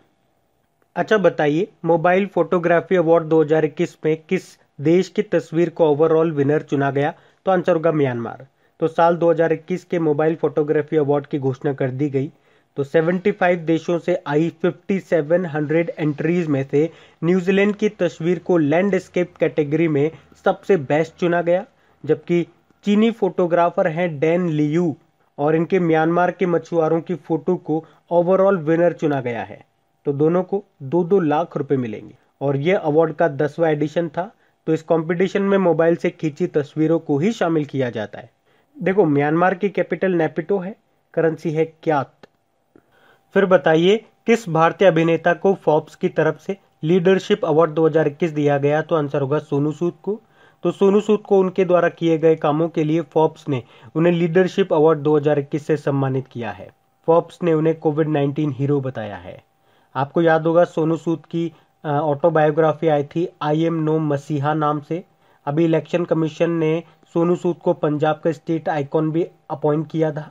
अच्छा बताइए मोबाइल फोटोग्राफी अवार्ड 2021 में किस देश की तस्वीर को ओवरऑल विनर चुना गया तो आंसर होगा म्यांमार तो साल 2021 के मोबाइल फोटोग्राफी अवार्ड की घोषणा कर दी गई तो 75 देशों से आई 5700 एंट्रीज में से न्यूजीलैंड की तस्वीर को लैंडस्केप कैटेगरी में सबसे बेस्ट चुना गया जबकि चीनी फोटोग्राफर हैं डैन लियू और इनके म्यांमार के मछुआरों की फोटो को ओवरऑल विनर चुना गया है तो दोनों को दो दो लाख रुपए मिलेंगे और यह अवार्ड का दसवा एडिशन था तो इस कंपटीशन में मोबाइल से खींची तस्वीरों को ही शामिल किया जाता है देखो म्यांमार की कैपिटल नेपिटो है करेंसी है क्या फिर बताइए किस भारतीय अभिनेता को फॉर्ब्स की तरफ से लीडरशिप अवार्ड 2021 दिया गया तो आंसर होगा सोनू सूद को तो सोनू सूद को उनके द्वारा किए गए कामों के लिए फॉर्ब्स ने उन्हें लीडरशिप अवार्ड 2021 से सम्मानित किया है फॉर्ब्स ने उन्हें कोविड 19 हीरो बताया है आपको याद होगा सोनू सूद की ऑटोबायोग्राफी आई थी आई एम नो मसीहा नाम से अभी इलेक्शन कमीशन ने सोनू सूद को पंजाब का स्टेट आइकॉन भी अपॉइंट किया था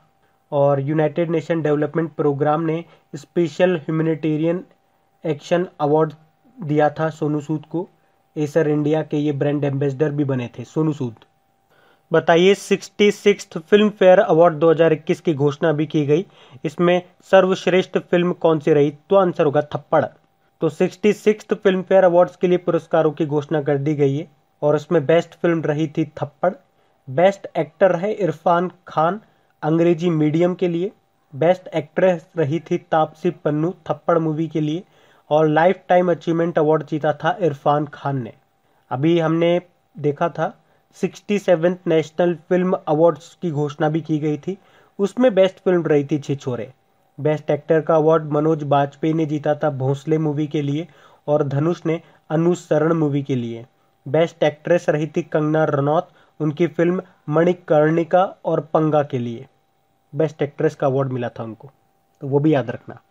और यूनाइटेड नेशन डेवलपमेंट प्रोग्राम ने स्पेशल ह्यूमनिटेरियन एक्शन अवार्ड दिया था सोनू सूद को एसर इंडिया के ये ब्रांड एम्बेसडर भी बने थे सोनू सूद बताइए sixty six Filmfare award 2021 की घोषणा भी की गई इसमें सर्वश्रेष्ठ फिल्म कौन सी रही तो आंसर होगा थप्पड़ तो sixty six Filmfare awards के लिए पुरस्कारों की घोषणा कर दी गई है और उसमें बेस्ट फिल्म रही थी थप्पड़ बेस्ट एक्टर है इरफान खान अंग्रेजी मीडियम के लिए बेस्ट एक्ट्रेस रही थी तापसी पन्नू थप्पड़ मूवी के लिए और लाइफ टाइम अचीवमेंट अवार्ड जीता था इरफान खान ने अभी हमने देखा था sixty seventh national film awards की घोषणा भी की गई थी उसमें बेस्ट फिल्म रही थी छिछोरे बेस्ट एक्टर का अवार्ड मनोज बाजपेयी ने जीता था भोंसले मूवी के लिए और धनुष ने अनुसरण मूवी के लिए बेस्ट एक्ट्रेस रही थी कंगना रनौत उनकी फिल्म मणिकर्णिका और पंगा के लिए बेस्ट एक्ट्रेस का अवार्ड मिला था उनको तो वो भी याद रखना